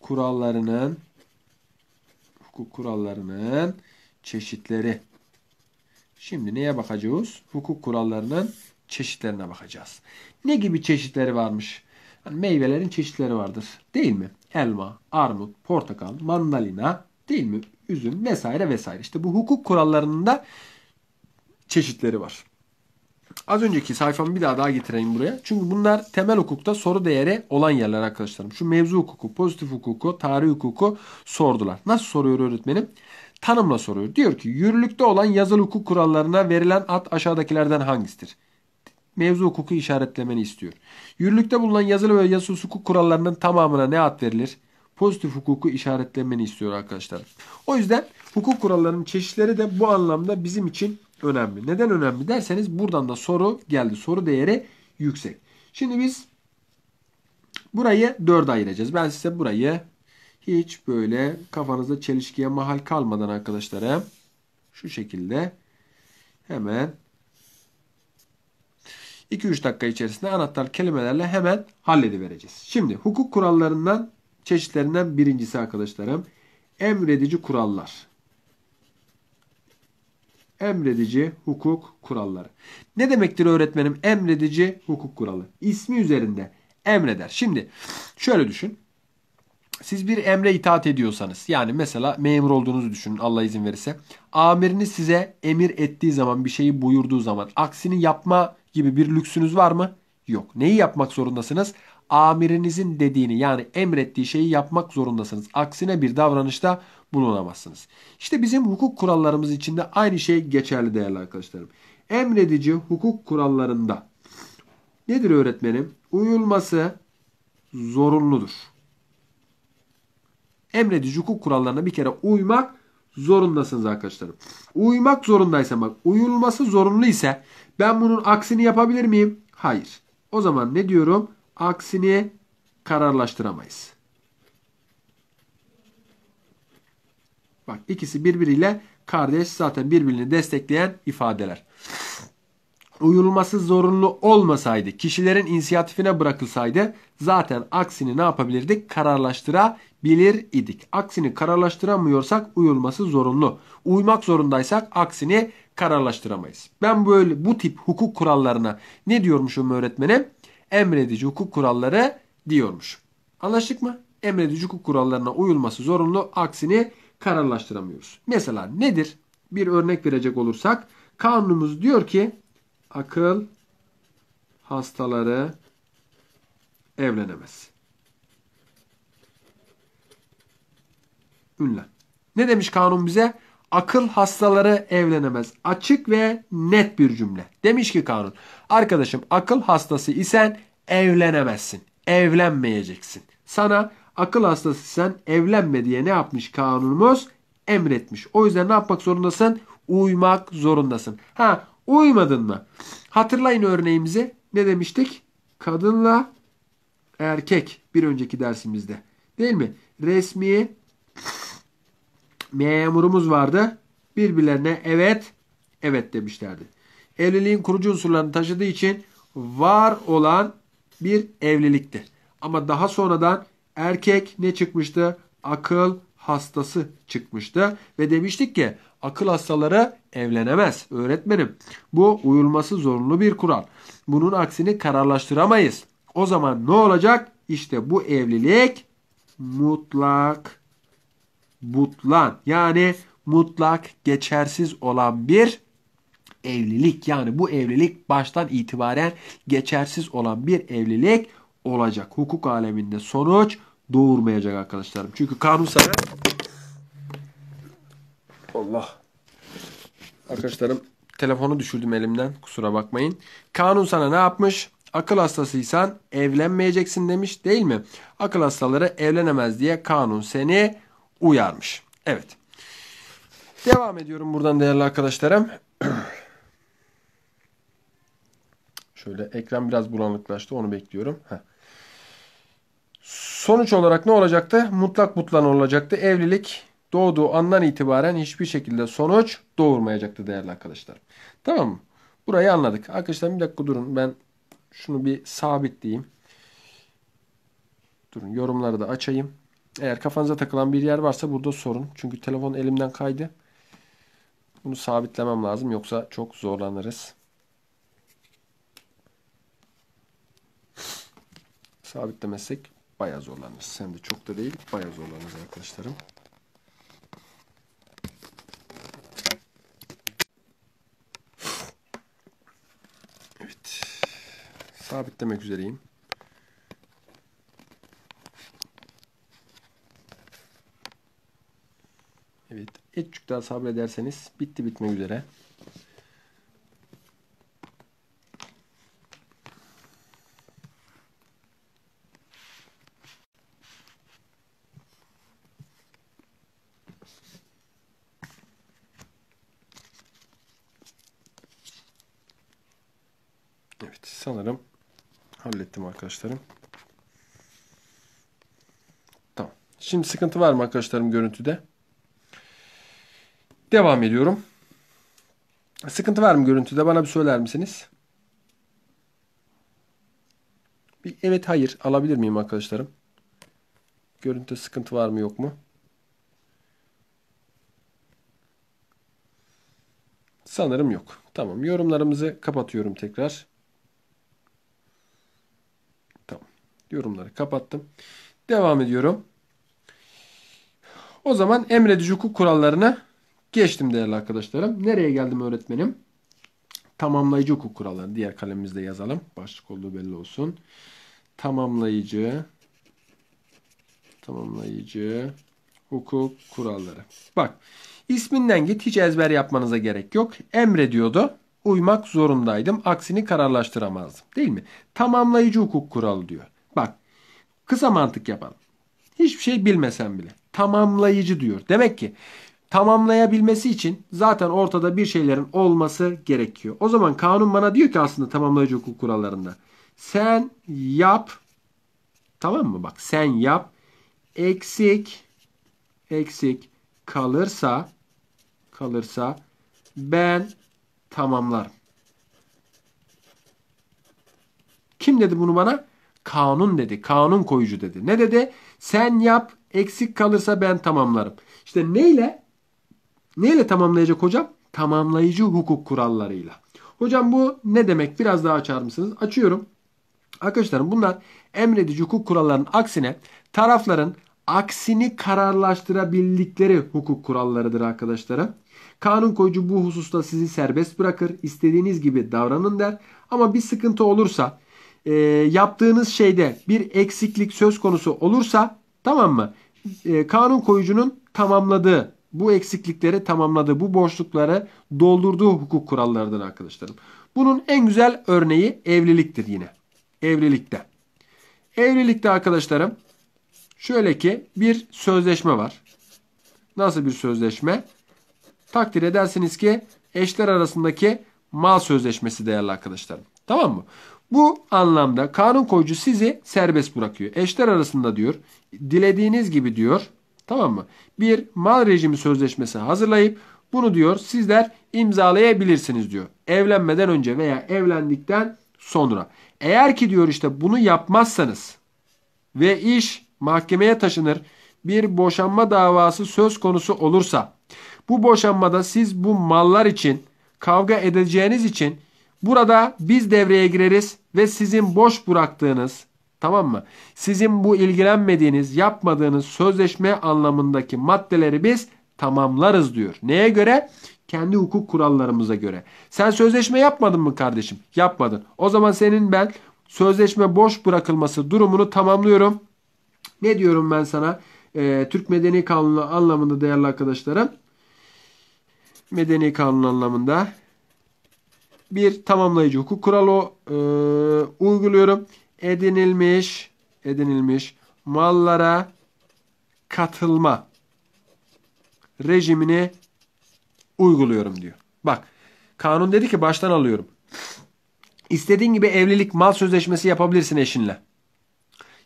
kurallarının hukuk kurallarının çeşitleri. Şimdi neye bakacağız? Hukuk kurallarının çeşitlerine bakacağız. Ne gibi çeşitleri varmış? Yani meyvelerin çeşitleri vardır. Değil mi? Elma, armut, portakal, mandalina, değil mi? Üzüm vesaire vesaire. İşte bu hukuk kurallarının da çeşitleri var. Az önceki sayfamı bir daha daha getireyim buraya. Çünkü bunlar temel hukukta soru değeri olan yerler arkadaşlarım. Şu mevzu hukuku, pozitif hukuku, tarih hukuku sordular. Nasıl soruyor öğretmenim? Tanımla soruyor. Diyor ki yürürlükte olan yazılı hukuk kurallarına verilen ad aşağıdakilerden hangisidir? mevzu hukuku işaretlemeni istiyor. Yürürlükte bulunan yazılı ve yazısız hukuk kurallarının tamamına ne ad verilir? Pozitif hukuku işaretlemeni istiyor arkadaşlar. O yüzden hukuk kurallarının çeşitleri de bu anlamda bizim için önemli. Neden önemli derseniz buradan da soru geldi. Soru değeri yüksek. Şimdi biz burayı 4'e ayıracağız. Ben size burayı hiç böyle kafanızda çelişkiye mahal kalmadan arkadaşlara şu şekilde hemen 2-3 dakika içerisinde anahtar kelimelerle hemen halledivereceğiz. Şimdi hukuk kurallarından çeşitlerinden birincisi arkadaşlarım emredici kurallar. Emredici hukuk kuralları. Ne demektir öğretmenim emredici hukuk kuralı? İsmi üzerinde emreder. Şimdi şöyle düşün. Siz bir emre itaat ediyorsanız yani mesela memur olduğunuzu düşünün Allah izin verirse. Amiriniz size emir ettiği zaman bir şeyi buyurduğu zaman aksini yapma gibi bir lüksünüz var mı? Yok. Neyi yapmak zorundasınız? Amirinizin dediğini yani emrettiği şeyi yapmak zorundasınız. Aksine bir davranışta bulunamazsınız. İşte bizim hukuk kurallarımız içinde aynı şey geçerli değerli arkadaşlarım. Emredici hukuk kurallarında nedir öğretmenim? Uyulması zorunludur. Emredici hukuk kurallarına bir kere uymak zorundasınız arkadaşlarım. Uyumak zorundaysa bak uyulması zorunlu ise ben bunun aksini yapabilir miyim? Hayır. O zaman ne diyorum? Aksini kararlaştıramayız. Bak ikisi birbiriyle kardeş zaten birbirini destekleyen ifadeler. Uyulması zorunlu olmasaydı, kişilerin inisiyatifine bırakılsaydı zaten aksini ne yapabilirdik? Kararlaştırabilirdik bilir idik. Aksini kararlaştıramıyorsak uyulması zorunlu. Uymak zorundaysak aksini kararlaştıramayız. Ben böyle bu tip hukuk kurallarına ne diyormuşum öğretmenim? Emredici hukuk kuralları diyormuş. Anlaştık mı? Emredici hukuk kurallarına uyulması zorunlu. Aksini kararlaştıramıyoruz. Mesela nedir? Bir örnek verecek olursak kanunumuz diyor ki akıl hastaları evlenemez. ünlem. Ne demiş kanun bize? Akıl hastaları evlenemez. Açık ve net bir cümle. Demiş ki kanun. Arkadaşım akıl hastası isen evlenemezsin. Evlenmeyeceksin. Sana akıl hastası isen evlenme diye ne yapmış kanunumuz? Emretmiş. O yüzden ne yapmak zorundasın? Uymak zorundasın. Ha uymadın mı? Hatırlayın örneğimizi. Ne demiştik? Kadınla erkek bir önceki dersimizde. Değil mi? Resmi memurumuz vardı. Birbirlerine evet, evet demişlerdi. Evliliğin kurucu unsurlarını taşıdığı için var olan bir evlilikti. Ama daha sonradan erkek ne çıkmıştı? Akıl hastası çıkmıştı. Ve demiştik ki akıl hastaları evlenemez. Öğretmenim bu uyulması zorunlu bir kural. Bunun aksini kararlaştıramayız. O zaman ne olacak? İşte bu evlilik mutlak mutlan yani mutlak geçersiz olan bir evlilik yani bu evlilik baştan itibaren geçersiz olan bir evlilik olacak. Hukuk aleminde sonuç doğurmayacak arkadaşlarım. Çünkü kanun sana Allah arkadaşlarım telefonu düşürdüm elimden kusura bakmayın. Kanun sana ne yapmış? Akıl hastasıysan evlenmeyeceksin demiş değil mi? Akıl hastaları evlenemez diye kanun seni uyarmış. Evet. Devam ediyorum buradan değerli arkadaşlarım. Şöyle ekran biraz bulanıklaştı onu bekliyorum. Heh. Sonuç olarak ne olacaktı? Mutlak butlan olacaktı. Evlilik doğduğu andan itibaren hiçbir şekilde sonuç doğurmayacaktı değerli arkadaşlar. Tamam mı? Burayı anladık. Arkadaşlar bir dakika durun. Ben şunu bir sabitleyeyim. Durun yorumları da açayım. Eğer kafanıza takılan bir yer varsa burada sorun. Çünkü telefon elimden kaydı. Bunu sabitlemem lazım yoksa çok zorlanırız. Sabitlemezsek bayağı zorlanırız. Hem de çok da değil bayağı zorlanırız arkadaşlarım. Evet. Sabitlemek üzereyim. Evet. Etçük daha sabrederseniz bitti bitmek üzere. Evet sanırım hallettim arkadaşlarım. Tamam. Şimdi sıkıntı var mı arkadaşlarım görüntüde? Devam ediyorum. Sıkıntı var mı görüntüde? Bana bir söyler misiniz? Bir evet hayır alabilir miyim arkadaşlarım? Görüntüde sıkıntı var mı yok mu? Sanırım yok. Tamam yorumlarımızı kapatıyorum tekrar. Tamam yorumları kapattım. Devam ediyorum. O zaman emredici hukuk kurallarına Geçtim değerli arkadaşlarım. Nereye geldim öğretmenim? Tamamlayıcı hukuk kuralları. Diğer kalemimizde yazalım. Başlık olduğu belli olsun. Tamamlayıcı tamamlayıcı hukuk kuralları. Bak isminden git hiç ezber yapmanıza gerek yok. Emrediyordu. Uymak zorundaydım. Aksini kararlaştıramazdım. Değil mi? Tamamlayıcı hukuk kuralı diyor. Bak kısa mantık yapalım. Hiçbir şey bilmesen bile. Tamamlayıcı diyor. Demek ki tamamlayabilmesi için zaten ortada bir şeylerin olması gerekiyor. O zaman kanun bana diyor ki aslında tamamlayıcı hukuk kurallarında. Sen yap tamam mı? Bak sen yap eksik eksik kalırsa kalırsa ben tamamlarım. Kim dedi bunu bana? Kanun dedi. Kanun koyucu dedi. Ne dedi? Sen yap eksik kalırsa ben tamamlarım. İşte neyle? Neyle tamamlayacak hocam? Tamamlayıcı hukuk kurallarıyla. Hocam bu ne demek? Biraz daha açar mısınız? Açıyorum. Arkadaşlarım bunlar emredici hukuk kurallarının aksine tarafların aksini kararlaştırabildikleri hukuk kurallarıdır arkadaşlarım. Kanun koyucu bu hususta sizi serbest bırakır. istediğiniz gibi davranın der. Ama bir sıkıntı olursa e, yaptığınız şeyde bir eksiklik söz konusu olursa tamam mı? E, kanun koyucunun tamamladığı bu eksiklikleri tamamladı, bu boşlukları doldurduğu hukuk kurallarından arkadaşlarım. Bunun en güzel örneği evliliktir yine. Evlilikte. Evlilikte arkadaşlarım şöyle ki bir sözleşme var. Nasıl bir sözleşme? Takdir edersiniz ki eşler arasındaki mal sözleşmesi değerli arkadaşlarım. Tamam mı? Bu anlamda kanun koyucu sizi serbest bırakıyor. Eşler arasında diyor, dilediğiniz gibi diyor, Tamam mı? Bir mal rejimi sözleşmesi hazırlayıp bunu diyor sizler imzalayabilirsiniz diyor. Evlenmeden önce veya evlendikten sonra. Eğer ki diyor işte bunu yapmazsanız ve iş mahkemeye taşınır bir boşanma davası söz konusu olursa bu boşanmada siz bu mallar için kavga edeceğiniz için burada biz devreye gireriz ve sizin boş bıraktığınız Tamam mı? Sizin bu ilgilenmediğiniz, yapmadığınız sözleşme anlamındaki maddeleri biz tamamlarız diyor. Neye göre? Kendi hukuk kurallarımıza göre. Sen sözleşme yapmadın mı kardeşim? Yapmadın. O zaman senin ben sözleşme boş bırakılması durumunu tamamlıyorum. Ne diyorum ben sana? Ee, Türk Medeni Kanunu anlamında değerli arkadaşlarım. Medeni Kanun anlamında bir tamamlayıcı hukuk kuralı e, uyguluyorum edinilmiş edinilmiş mallara katılma rejimini uyguluyorum diyor. Bak kanun dedi ki baştan alıyorum. İstediğin gibi evlilik mal sözleşmesi yapabilirsin eşinle.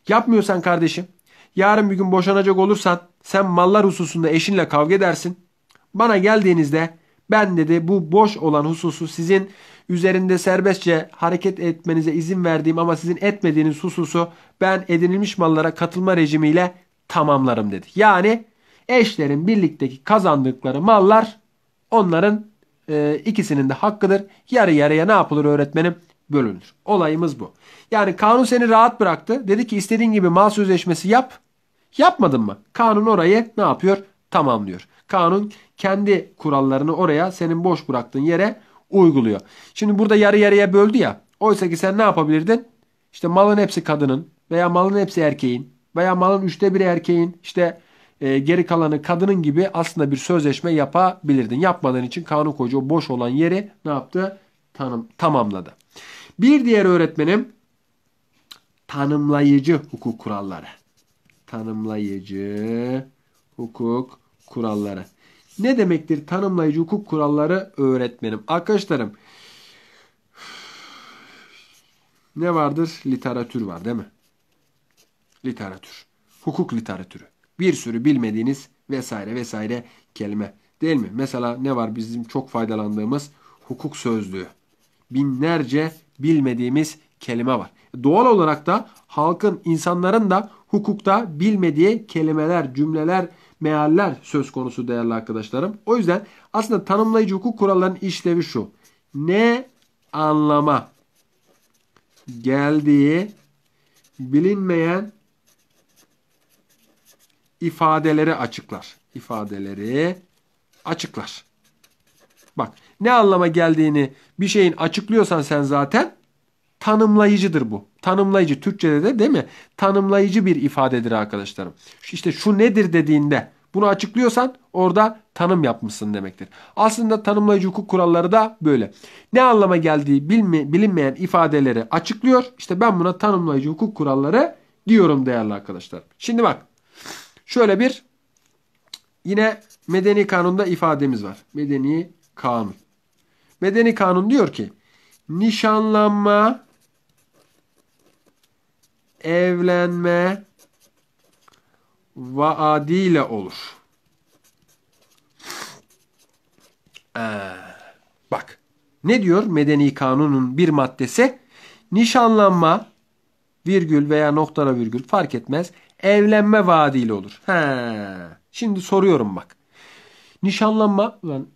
Yapmıyorsan kardeşim yarın bir gün boşanacak olursan sen mallar hususunda eşinle kavga edersin. Bana geldiğinizde ben dedi bu boş olan hususu sizin üzerinde serbestçe hareket etmenize izin verdiğim ama sizin etmediğiniz hususu ben edinilmiş mallara katılma rejimiyle tamamlarım dedi. Yani eşlerin birlikteki kazandıkları mallar onların e, ikisinin de hakkıdır. Yarı yarıya ne yapılır öğretmenim? Bölünür. Olayımız bu. Yani kanun seni rahat bıraktı. Dedi ki istediğin gibi mal sözleşmesi yap. Yapmadın mı? Kanun orayı ne yapıyor? Tamamlıyor. Kanun kendi kurallarını oraya senin boş bıraktığın yere uyguluyor. Şimdi burada yarı yarıya böldü ya. Oysa ki sen ne yapabilirdin? İşte malın hepsi kadının veya malın hepsi erkeğin veya malın üçte biri erkeğin işte e, geri kalanı kadının gibi aslında bir sözleşme yapabilirdin. Yapmadığın için kanun koyucu o boş olan yeri ne yaptı? Tanım, tamamladı. Bir diğer öğretmenim tanımlayıcı hukuk kuralları. Tanımlayıcı hukuk kuralları. Ne demektir tanımlayıcı hukuk kuralları öğretmenim? Arkadaşlarım ne vardır? Literatür var değil mi? Literatür. Hukuk literatürü. Bir sürü bilmediğiniz vesaire vesaire kelime. Değil mi? Mesela ne var bizim çok faydalandığımız hukuk sözlüğü. Binlerce bilmediğimiz kelime var. Doğal olarak da halkın, insanların da hukukta bilmediği kelimeler, cümleler, mealler söz konusu değerli arkadaşlarım. O yüzden aslında tanımlayıcı hukuk kurallarının işlevi şu. Ne anlama geldiği bilinmeyen ifadeleri açıklar. İfadeleri açıklar. Bak ne anlama geldiğini bir şeyin açıklıyorsan sen zaten tanımlayıcıdır bu. Tanımlayıcı Türkçede de değil mi? Tanımlayıcı bir ifadedir arkadaşlarım. İşte şu nedir dediğinde bunu açıklıyorsan orada tanım yapmışsın demektir. Aslında tanımlayıcı hukuk kuralları da böyle. Ne anlama geldiği bilme, bilinmeyen ifadeleri açıklıyor. İşte ben buna tanımlayıcı hukuk kuralları diyorum değerli arkadaşlar. Şimdi bak şöyle bir yine medeni kanunda ifademiz var. Medeni kanun. Medeni kanun diyor ki nişanlanma evlenme vaadiyle olur. Ee, bak ne diyor medeni kanunun bir maddesi? Nişanlanma virgül veya noktara virgül fark etmez. Evlenme vaadiyle olur. He. Şimdi soruyorum bak. Nişanlanma lan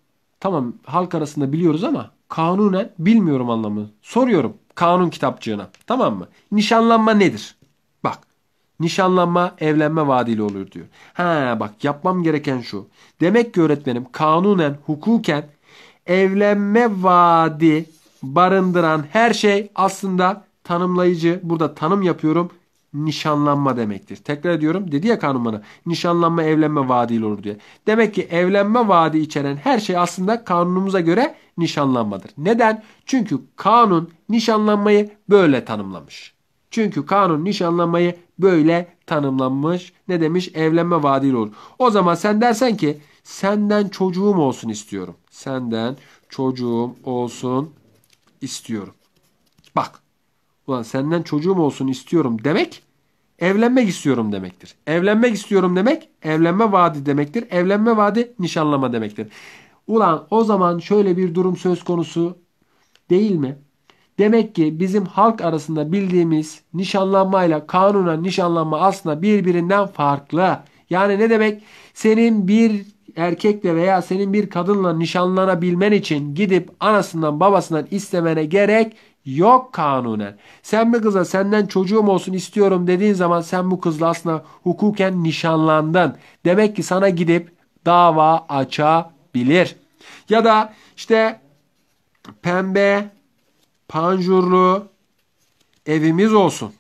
tamam halk arasında biliyoruz ama kanunen bilmiyorum anlamını. Soruyorum kanun kitapçığına. Tamam mı? Nişanlanma nedir? Bak. Nişanlanma evlenme vaadiyle olur diyor. Ha bak yapmam gereken şu. Demek ki öğretmenim kanunen, hukuken evlenme vaadi barındıran her şey aslında tanımlayıcı. Burada tanım yapıyorum nişanlanma demektir. Tekrar ediyorum dedi ya kanun bana nişanlanma evlenme vaadiyle olur diye. Demek ki evlenme vaadi içeren her şey aslında kanunumuza göre nişanlanmadır. Neden? Çünkü kanun nişanlanmayı böyle tanımlamış. Çünkü kanun nişanlanmayı böyle tanımlanmış. Ne demiş? Evlenme vaadiyle olur. O zaman sen dersen ki senden çocuğum olsun istiyorum. Senden çocuğum olsun istiyorum. Bak. Ulan senden çocuğum olsun istiyorum demek evlenmek istiyorum demektir. Evlenmek istiyorum demek evlenme vaadi demektir. Evlenme vaadi nişanlama demektir. Ulan o zaman şöyle bir durum söz konusu değil mi? Demek ki bizim halk arasında bildiğimiz nişanlanmayla kanuna nişanlanma aslında birbirinden farklı. Yani ne demek? Senin bir erkekle veya senin bir kadınla nişanlanabilmen için gidip anasından babasından istemene gerek yok kanunen. Sen bir kıza senden çocuğum olsun istiyorum dediğin zaman sen bu kızla aslında hukuken nişanlandın. Demek ki sana gidip dava açabilir. Ya da işte pembe panjurlu evimiz olsun.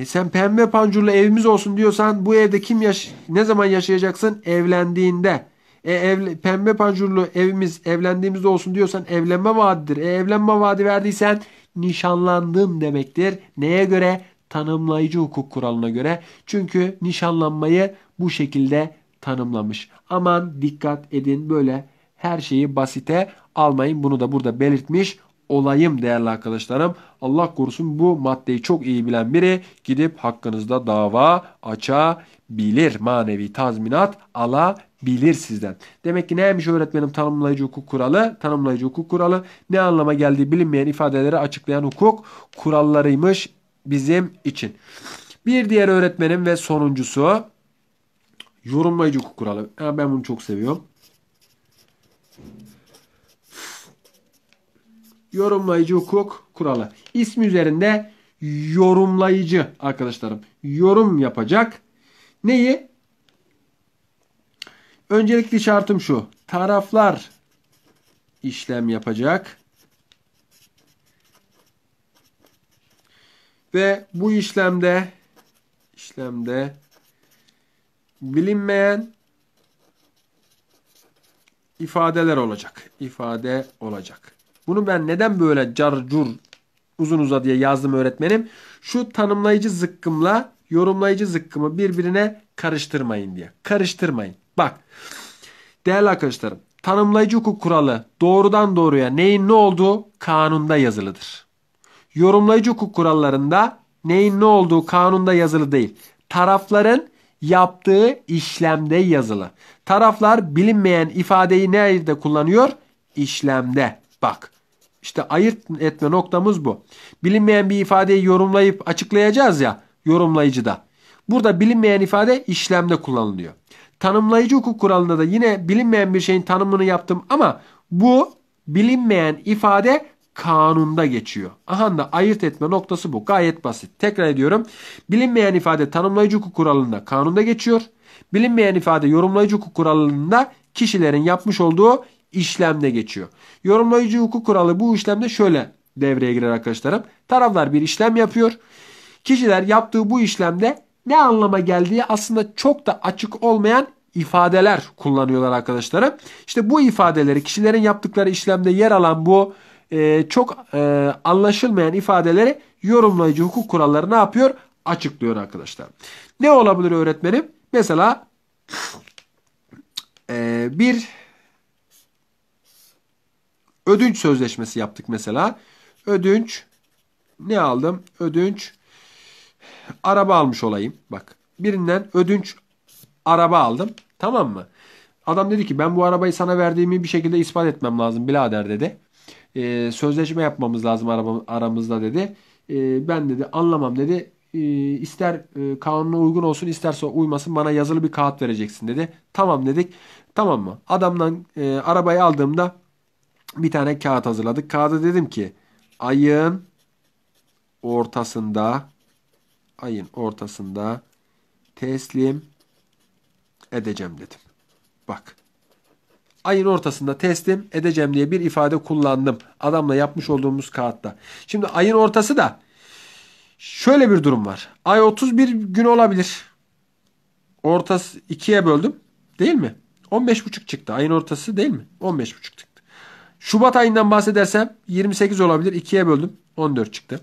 E sen pembe pancurlu evimiz olsun diyorsan bu evde kim yaş ne zaman yaşayacaksın? Evlendiğinde. E ev, pembe pancurlu evimiz evlendiğimizde olsun diyorsan evlenme vaadidir. E evlenme vaadi verdiysen nişanlandın demektir. Neye göre? Tanımlayıcı hukuk kuralına göre. Çünkü nişanlanmayı bu şekilde tanımlamış. Aman dikkat edin böyle her şeyi basite almayın. Bunu da burada belirtmiş olayım değerli arkadaşlarım. Allah korusun bu maddeyi çok iyi bilen biri gidip hakkınızda dava açabilir. Manevi tazminat alabilir sizden. Demek ki neymiş öğretmenim tanımlayıcı hukuk kuralı? Tanımlayıcı hukuk kuralı ne anlama geldiği bilinmeyen ifadeleri açıklayan hukuk kurallarıymış bizim için. Bir diğer öğretmenim ve sonuncusu yorumlayıcı hukuk kuralı. Ben bunu çok seviyorum. yorumlayıcı hukuk kuralı. İsmi üzerinde yorumlayıcı arkadaşlarım. Yorum yapacak. Neyi? Öncelikli şartım şu. Taraflar işlem yapacak. Ve bu işlemde işlemde bilinmeyen ifadeler olacak. İfade olacak. Bunu ben neden böyle carcur uzun uzadıya yazdım öğretmenim? Şu tanımlayıcı zıkkımla yorumlayıcı zıkkımı birbirine karıştırmayın diye. Karıştırmayın. Bak değerli arkadaşlarım tanımlayıcı hukuk kuralı doğrudan doğruya neyin ne olduğu kanunda yazılıdır. Yorumlayıcı hukuk kurallarında neyin ne olduğu kanunda yazılı değil. Tarafların yaptığı işlemde yazılı. Taraflar bilinmeyen ifadeyi nerede kullanıyor? İşlemde. Bak işte ayırt etme noktamız bu. Bilinmeyen bir ifadeyi yorumlayıp açıklayacağız ya yorumlayıcıda. Burada bilinmeyen ifade işlemde kullanılıyor. Tanımlayıcı hukuk kuralında da yine bilinmeyen bir şeyin tanımını yaptım ama bu bilinmeyen ifade kanunda geçiyor. Aha da ayırt etme noktası bu. Gayet basit. Tekrar ediyorum. Bilinmeyen ifade tanımlayıcı hukuk kuralında kanunda geçiyor. Bilinmeyen ifade yorumlayıcı hukuk kuralında kişilerin yapmış olduğu işlemde geçiyor. Yorumlayıcı hukuk kuralı bu işlemde şöyle devreye girer arkadaşlarım. Taraflar bir işlem yapıyor. Kişiler yaptığı bu işlemde ne anlama geldiği aslında çok da açık olmayan ifadeler kullanıyorlar arkadaşlarım. İşte bu ifadeleri kişilerin yaptıkları işlemde yer alan bu e, çok e, anlaşılmayan ifadeleri yorumlayıcı hukuk kuralları ne yapıyor? Açıklıyor arkadaşlar. Ne olabilir öğretmenim? Mesela e, bir Ödünç sözleşmesi yaptık mesela. Ödünç ne aldım? Ödünç araba almış olayım. Bak birinden ödünç araba aldım. Tamam mı? Adam dedi ki ben bu arabayı sana verdiğimi bir şekilde ispat etmem lazım birader dedi. Ee, sözleşme yapmamız lazım aramızda dedi. Ee, ben dedi anlamam dedi. Ee, ister e, kanuna uygun olsun isterse uymasın bana yazılı bir kağıt vereceksin dedi. Tamam dedik. Tamam mı? Adamdan e, arabayı aldığımda bir tane kağıt hazırladık. Kağıda dedim ki ayın ortasında ayın ortasında teslim edeceğim dedim. Bak. Ayın ortasında teslim edeceğim diye bir ifade kullandım. Adamla yapmış olduğumuz kağıtta. Şimdi ayın ortası da şöyle bir durum var. Ay 31 gün olabilir. Ortası ikiye böldüm. Değil mi? 15,5 çıktı. Ayın ortası değil mi? 15,5'tı. Şubat ayından bahsedersem 28 olabilir. 2'ye böldüm. 14 çıktı.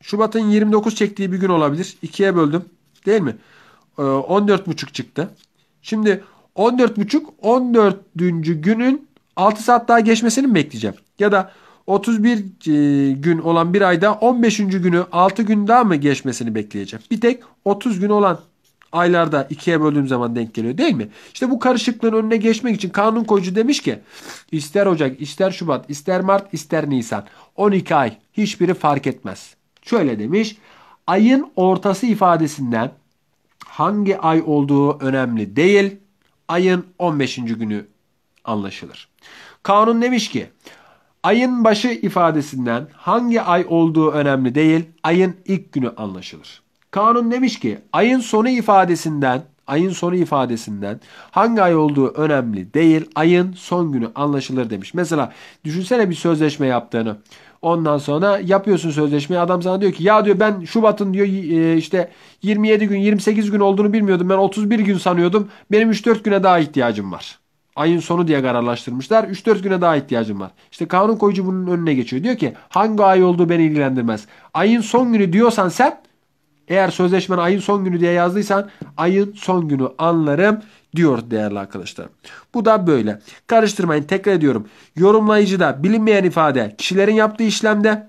Şubat'ın 29 çektiği bir gün olabilir. 2'ye böldüm. Değil mi? Ee, 14,5 çıktı. Şimdi 14,5 14. günün 6 saat daha geçmesini mi bekleyeceğim? Ya da 31 e, gün olan bir ayda 15. günü 6 gün daha mı geçmesini bekleyeceğim? Bir tek 30 gün olan aylarda ikiye böldüğüm zaman denk geliyor değil mi? İşte bu karışıklığın önüne geçmek için kanun koyucu demiş ki ister Ocak, ister Şubat, ister Mart, ister Nisan 12 ay hiçbiri fark etmez. Şöyle demiş ayın ortası ifadesinden hangi ay olduğu önemli değil ayın 15. günü anlaşılır. Kanun demiş ki ayın başı ifadesinden hangi ay olduğu önemli değil ayın ilk günü anlaşılır. Kanun demiş ki ayın sonu ifadesinden ayın sonu ifadesinden hangi ay olduğu önemli değil. Ayın son günü anlaşılır demiş. Mesela düşünsene bir sözleşme yaptığını. Ondan sonra yapıyorsun sözleşmeyi. Adam sana diyor ki ya diyor ben Şubat'ın diyor e, işte 27 gün 28 gün olduğunu bilmiyordum. Ben 31 gün sanıyordum. Benim 3-4 güne daha ihtiyacım var. Ayın sonu diye kararlaştırmışlar. 3-4 güne daha ihtiyacım var. İşte kanun koyucu bunun önüne geçiyor. Diyor ki hangi ay olduğu beni ilgilendirmez. Ayın son günü diyorsan sen eğer sözleşmen ayın son günü diye yazdıysan ayın son günü anlarım diyor değerli arkadaşlar. Bu da böyle. Karıştırmayın tekrar ediyorum. Yorumlayıcıda bilinmeyen ifade kişilerin yaptığı işlemde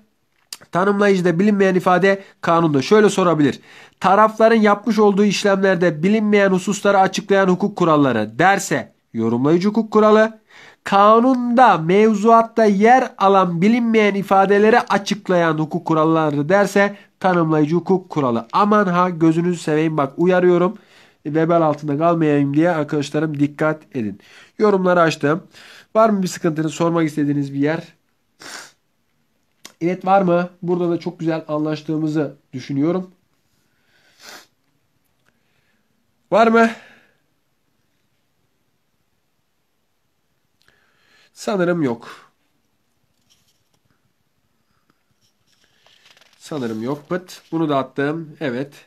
Tanımlayıcıda bilinmeyen ifade kanunda şöyle sorabilir. Tarafların yapmış olduğu işlemlerde bilinmeyen hususları açıklayan hukuk kuralları derse yorumlayıcı hukuk kuralı kanunda mevzuatta yer alan bilinmeyen ifadeleri açıklayan hukuk kuralları derse tanımlayıcı hukuk kuralı. Aman ha gözünüzü seveyim bak uyarıyorum. Vebal altında kalmayayım diye arkadaşlarım dikkat edin. Yorumları açtım. Var mı bir sıkıntınız sormak istediğiniz bir yer? Evet var mı? Burada da çok güzel anlaştığımızı düşünüyorum. Var mı? Sanırım yok. Sanırım yok. Pıt. Bunu da attım. Evet.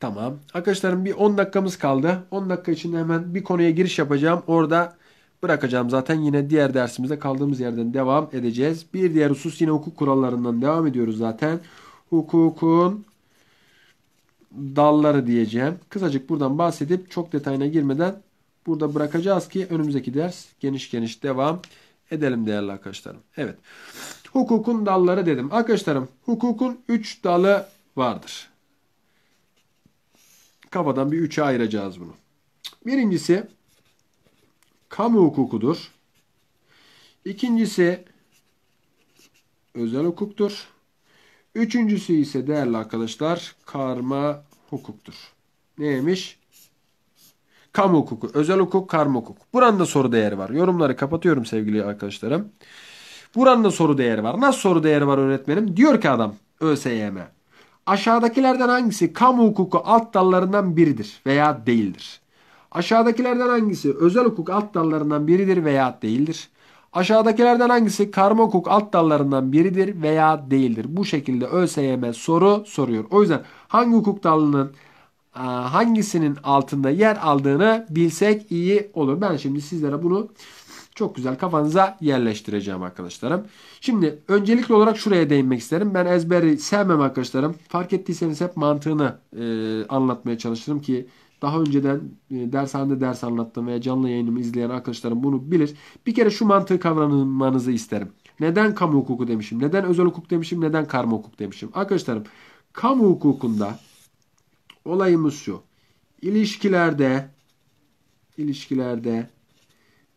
Tamam. Arkadaşlarım bir 10 dakikamız kaldı. 10 dakika içinde hemen bir konuya giriş yapacağım. Orada bırakacağım zaten. Yine diğer dersimizde kaldığımız yerden devam edeceğiz. Bir diğer husus yine hukuk kurallarından devam ediyoruz zaten. Hukukun dalları diyeceğim. Kısacık buradan bahsedip çok detayına girmeden burada bırakacağız ki önümüzdeki ders geniş geniş devam edelim değerli arkadaşlarım. Evet hukukun dalları dedim. Arkadaşlarım hukukun 3 dalı vardır. Kafadan bir üçe ayıracağız bunu. Birincisi kamu hukukudur. İkincisi özel hukuktur. Üçüncüsü ise değerli arkadaşlar karma hukuktur. Neymiş? Kamu hukuku, özel hukuk, karma hukuk. Buranın da soru değeri var. Yorumları kapatıyorum sevgili arkadaşlarım. Buranın da soru değeri var. Nasıl soru değeri var öğretmenim? Diyor ki adam ÖSYM. Aşağıdakilerden hangisi kamu hukuku alt dallarından biridir veya değildir? Aşağıdakilerden hangisi özel hukuk alt dallarından biridir veya değildir? Aşağıdakilerden hangisi karma hukuk alt dallarından biridir veya değildir? Bu şekilde ÖSYM soru soruyor. O yüzden hangi hukuk dalının hangisinin altında yer aldığını bilsek iyi olur. Ben şimdi sizlere bunu çok güzel kafanıza yerleştireceğim arkadaşlarım. Şimdi öncelikli olarak şuraya değinmek isterim. Ben ezberi sevmem arkadaşlarım. Fark ettiyseniz hep mantığını e, anlatmaya çalışırım ki daha önceden e, dershanede ders anlattım veya canlı yayınımı izleyen arkadaşlarım bunu bilir. Bir kere şu mantığı kavramanızı isterim. Neden kamu hukuku demişim? Neden özel hukuk demişim? Neden karma hukuk demişim? Arkadaşlarım kamu hukukunda olayımız şu. İlişkilerde ilişkilerde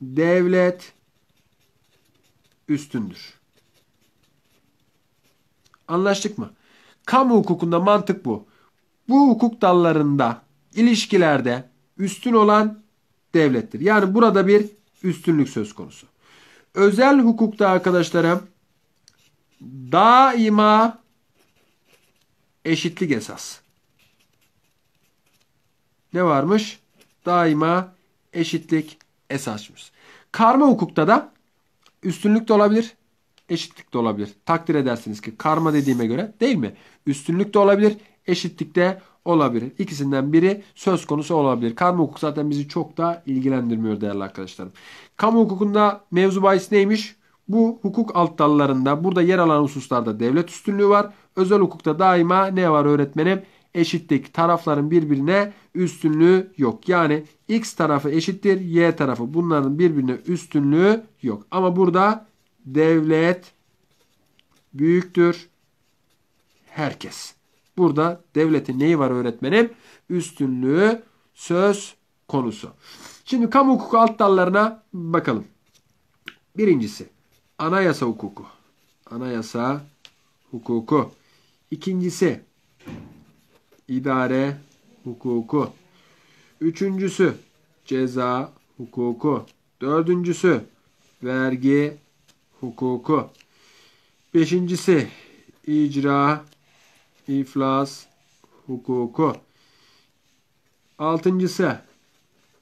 devlet üstündür. Anlaştık mı? Kamu hukukunda mantık bu. Bu hukuk dallarında, ilişkilerde üstün olan devlettir. Yani burada bir üstünlük söz konusu. Özel hukukta arkadaşlarım daima eşitlik esas. Ne varmış? Daima eşitlik esasmış. Karma hukukta da üstünlük de olabilir, eşitlik de olabilir. Takdir edersiniz ki karma dediğime göre değil mi? Üstünlük de olabilir, eşitlik de olabilir. İkisinden biri söz konusu olabilir. Karma hukuk zaten bizi çok da ilgilendirmiyor değerli arkadaşlarım. Kamu hukukunda mevzu bahis neymiş? Bu hukuk alt dallarında burada yer alan hususlarda devlet üstünlüğü var. Özel hukukta daima ne var öğretmenim? eşitteki tarafların birbirine üstünlüğü yok. Yani x tarafı eşittir y tarafı. Bunların birbirine üstünlüğü yok. Ama burada devlet büyüktür herkes. Burada devletin neyi var öğretmenim? Üstünlüğü söz konusu. Şimdi kamu hukuku alt dallarına bakalım. Birincisi anayasa hukuku. Anayasa hukuku. İkincisi idare hukuku. Üçüncüsü ceza hukuku. Dördüncüsü vergi hukuku. Beşincisi icra iflas hukuku. Altıncısı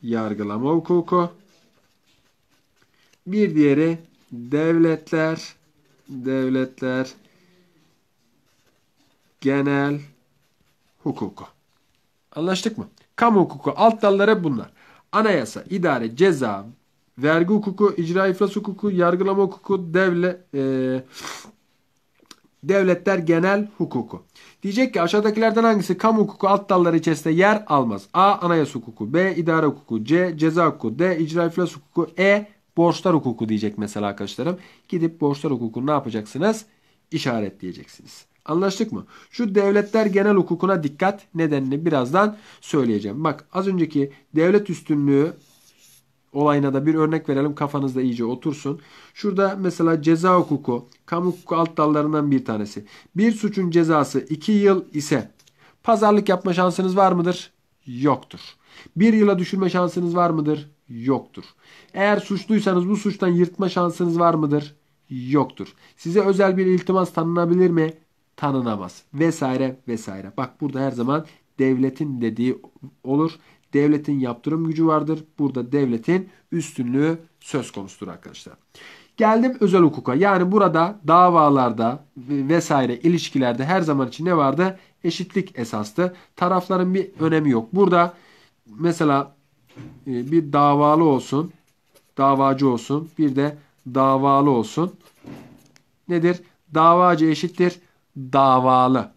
yargılama hukuku. Bir diğeri devletler, devletler, genel hukuku. Anlaştık mı? Kamu hukuku alt dalları bunlar. Anayasa, idare, ceza, vergi hukuku, icra iflas hukuku, yargılama hukuku, devlet, e, devletler genel hukuku. Diyecek ki aşağıdakilerden hangisi kamu hukuku alt dalları içerisinde yer almaz? A. Anayasa hukuku. B. idare hukuku. C. Ceza hukuku. D. icra iflas hukuku. E. Borçlar hukuku diyecek mesela arkadaşlarım. Gidip borçlar hukuku ne yapacaksınız? İşaretleyeceksiniz. Anlaştık mı? Şu devletler genel hukukuna dikkat nedenini birazdan söyleyeceğim. Bak az önceki devlet üstünlüğü olayına da bir örnek verelim kafanızda iyice otursun. Şurada mesela ceza hukuku, kamu hukuku alt dallarından bir tanesi. Bir suçun cezası 2 yıl ise pazarlık yapma şansınız var mıdır? Yoktur. Bir yıla düşürme şansınız var mıdır? Yoktur. Eğer suçluysanız bu suçtan yırtma şansınız var mıdır? Yoktur. Size özel bir iltimas tanınabilir mi? tanınamaz vesaire vesaire. Bak burada her zaman devletin dediği olur. Devletin yaptırım gücü vardır. Burada devletin üstünlüğü söz konusudur arkadaşlar. Geldim özel hukuka. Yani burada davalarda vesaire ilişkilerde her zaman için ne vardı? Eşitlik esastı. Tarafların bir önemi yok. Burada mesela e, bir davalı olsun, davacı olsun, bir de davalı olsun. Nedir? Davacı eşittir davalı.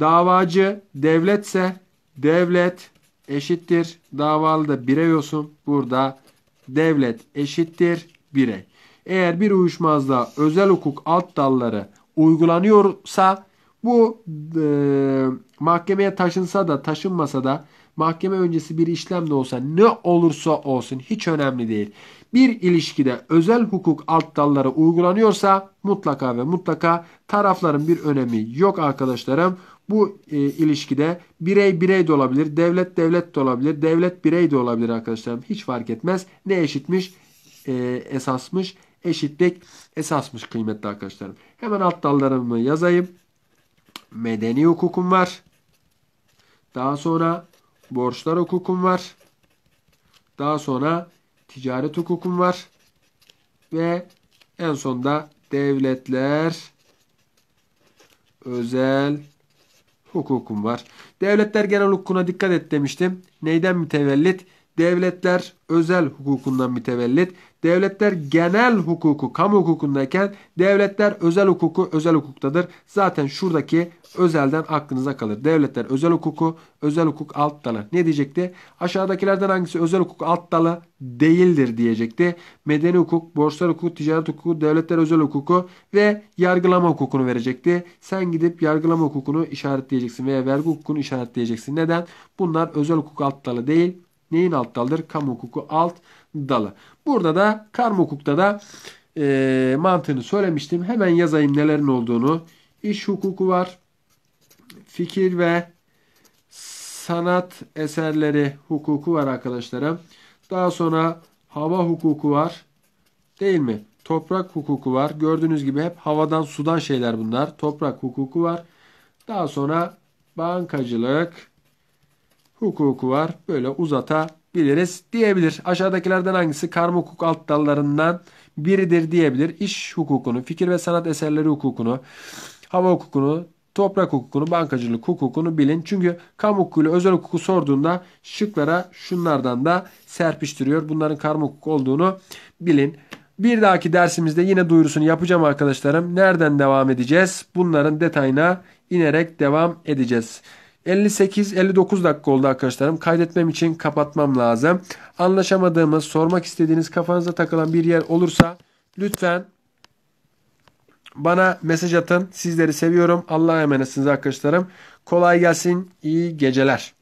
Davacı devletse devlet eşittir davalı da birey olsun. Burada devlet eşittir birey. Eğer bir uyuşmazda özel hukuk alt dalları uygulanıyorsa bu e, mahkemeye taşınsa da taşınmasa da mahkeme öncesi bir işlem de olsa ne olursa olsun hiç önemli değil bir ilişkide özel hukuk alt dalları uygulanıyorsa mutlaka ve mutlaka tarafların bir önemi yok arkadaşlarım. Bu e, ilişkide birey birey de olabilir, devlet devlet de olabilir, devlet birey de olabilir arkadaşlarım. Hiç fark etmez. Ne eşitmiş, e, esasmış, eşitlik esasmış kıymetli arkadaşlarım. Hemen alt dallarımı yazayım. Medeni hukukum var. Daha sonra borçlar hukukum var. Daha sonra ticaret hukukum var ve en sonda devletler özel hukukum var. Devletler genel hukukuna dikkat et demiştim. Neyden mütevellit? devletler özel hukukundan mütevellit, devletler genel hukuku kamu hukukundayken devletler özel hukuku özel hukuktadır. Zaten şuradaki özelden aklınıza kalır. Devletler özel hukuku, özel hukuk alt dalı. Ne diyecekti? Aşağıdakilerden hangisi özel hukuk alt dalı değildir diyecekti. Medeni hukuk, borçlar hukuku, ticaret hukuku, devletler özel hukuku ve yargılama hukukunu verecekti. Sen gidip yargılama hukukunu işaretleyeceksin veya vergi hukukunu işaretleyeceksin. Neden? Bunlar özel hukuk alt dalı değil, neyin alt dalıdır? Kamu hukuku alt dalı. Burada da karma hukukta da e, mantığını söylemiştim. Hemen yazayım nelerin olduğunu. İş hukuku var. Fikir ve sanat eserleri hukuku var arkadaşlarım. Daha sonra hava hukuku var. Değil mi? Toprak hukuku var. Gördüğünüz gibi hep havadan sudan şeyler bunlar. Toprak hukuku var. Daha sonra bankacılık, hukuku var. Böyle uzatabiliriz diyebilir. Aşağıdakilerden hangisi karma hukuk alt dallarından biridir diyebilir. İş hukukunu, fikir ve sanat eserleri hukukunu, hava hukukunu, toprak hukukunu, bankacılık hukukunu bilin. Çünkü kamu hukuku ile özel hukuku sorduğunda şıklara şunlardan da serpiştiriyor. Bunların karma hukuk olduğunu bilin. Bir dahaki dersimizde yine duyurusunu yapacağım arkadaşlarım. Nereden devam edeceğiz? Bunların detayına inerek devam edeceğiz. 58-59 dakika oldu arkadaşlarım. Kaydetmem için kapatmam lazım. Anlaşamadığımız, sormak istediğiniz, kafanıza takılan bir yer olursa lütfen bana mesaj atın. Sizleri seviyorum. Allah'a emanetsiniz arkadaşlarım. Kolay gelsin. İyi geceler.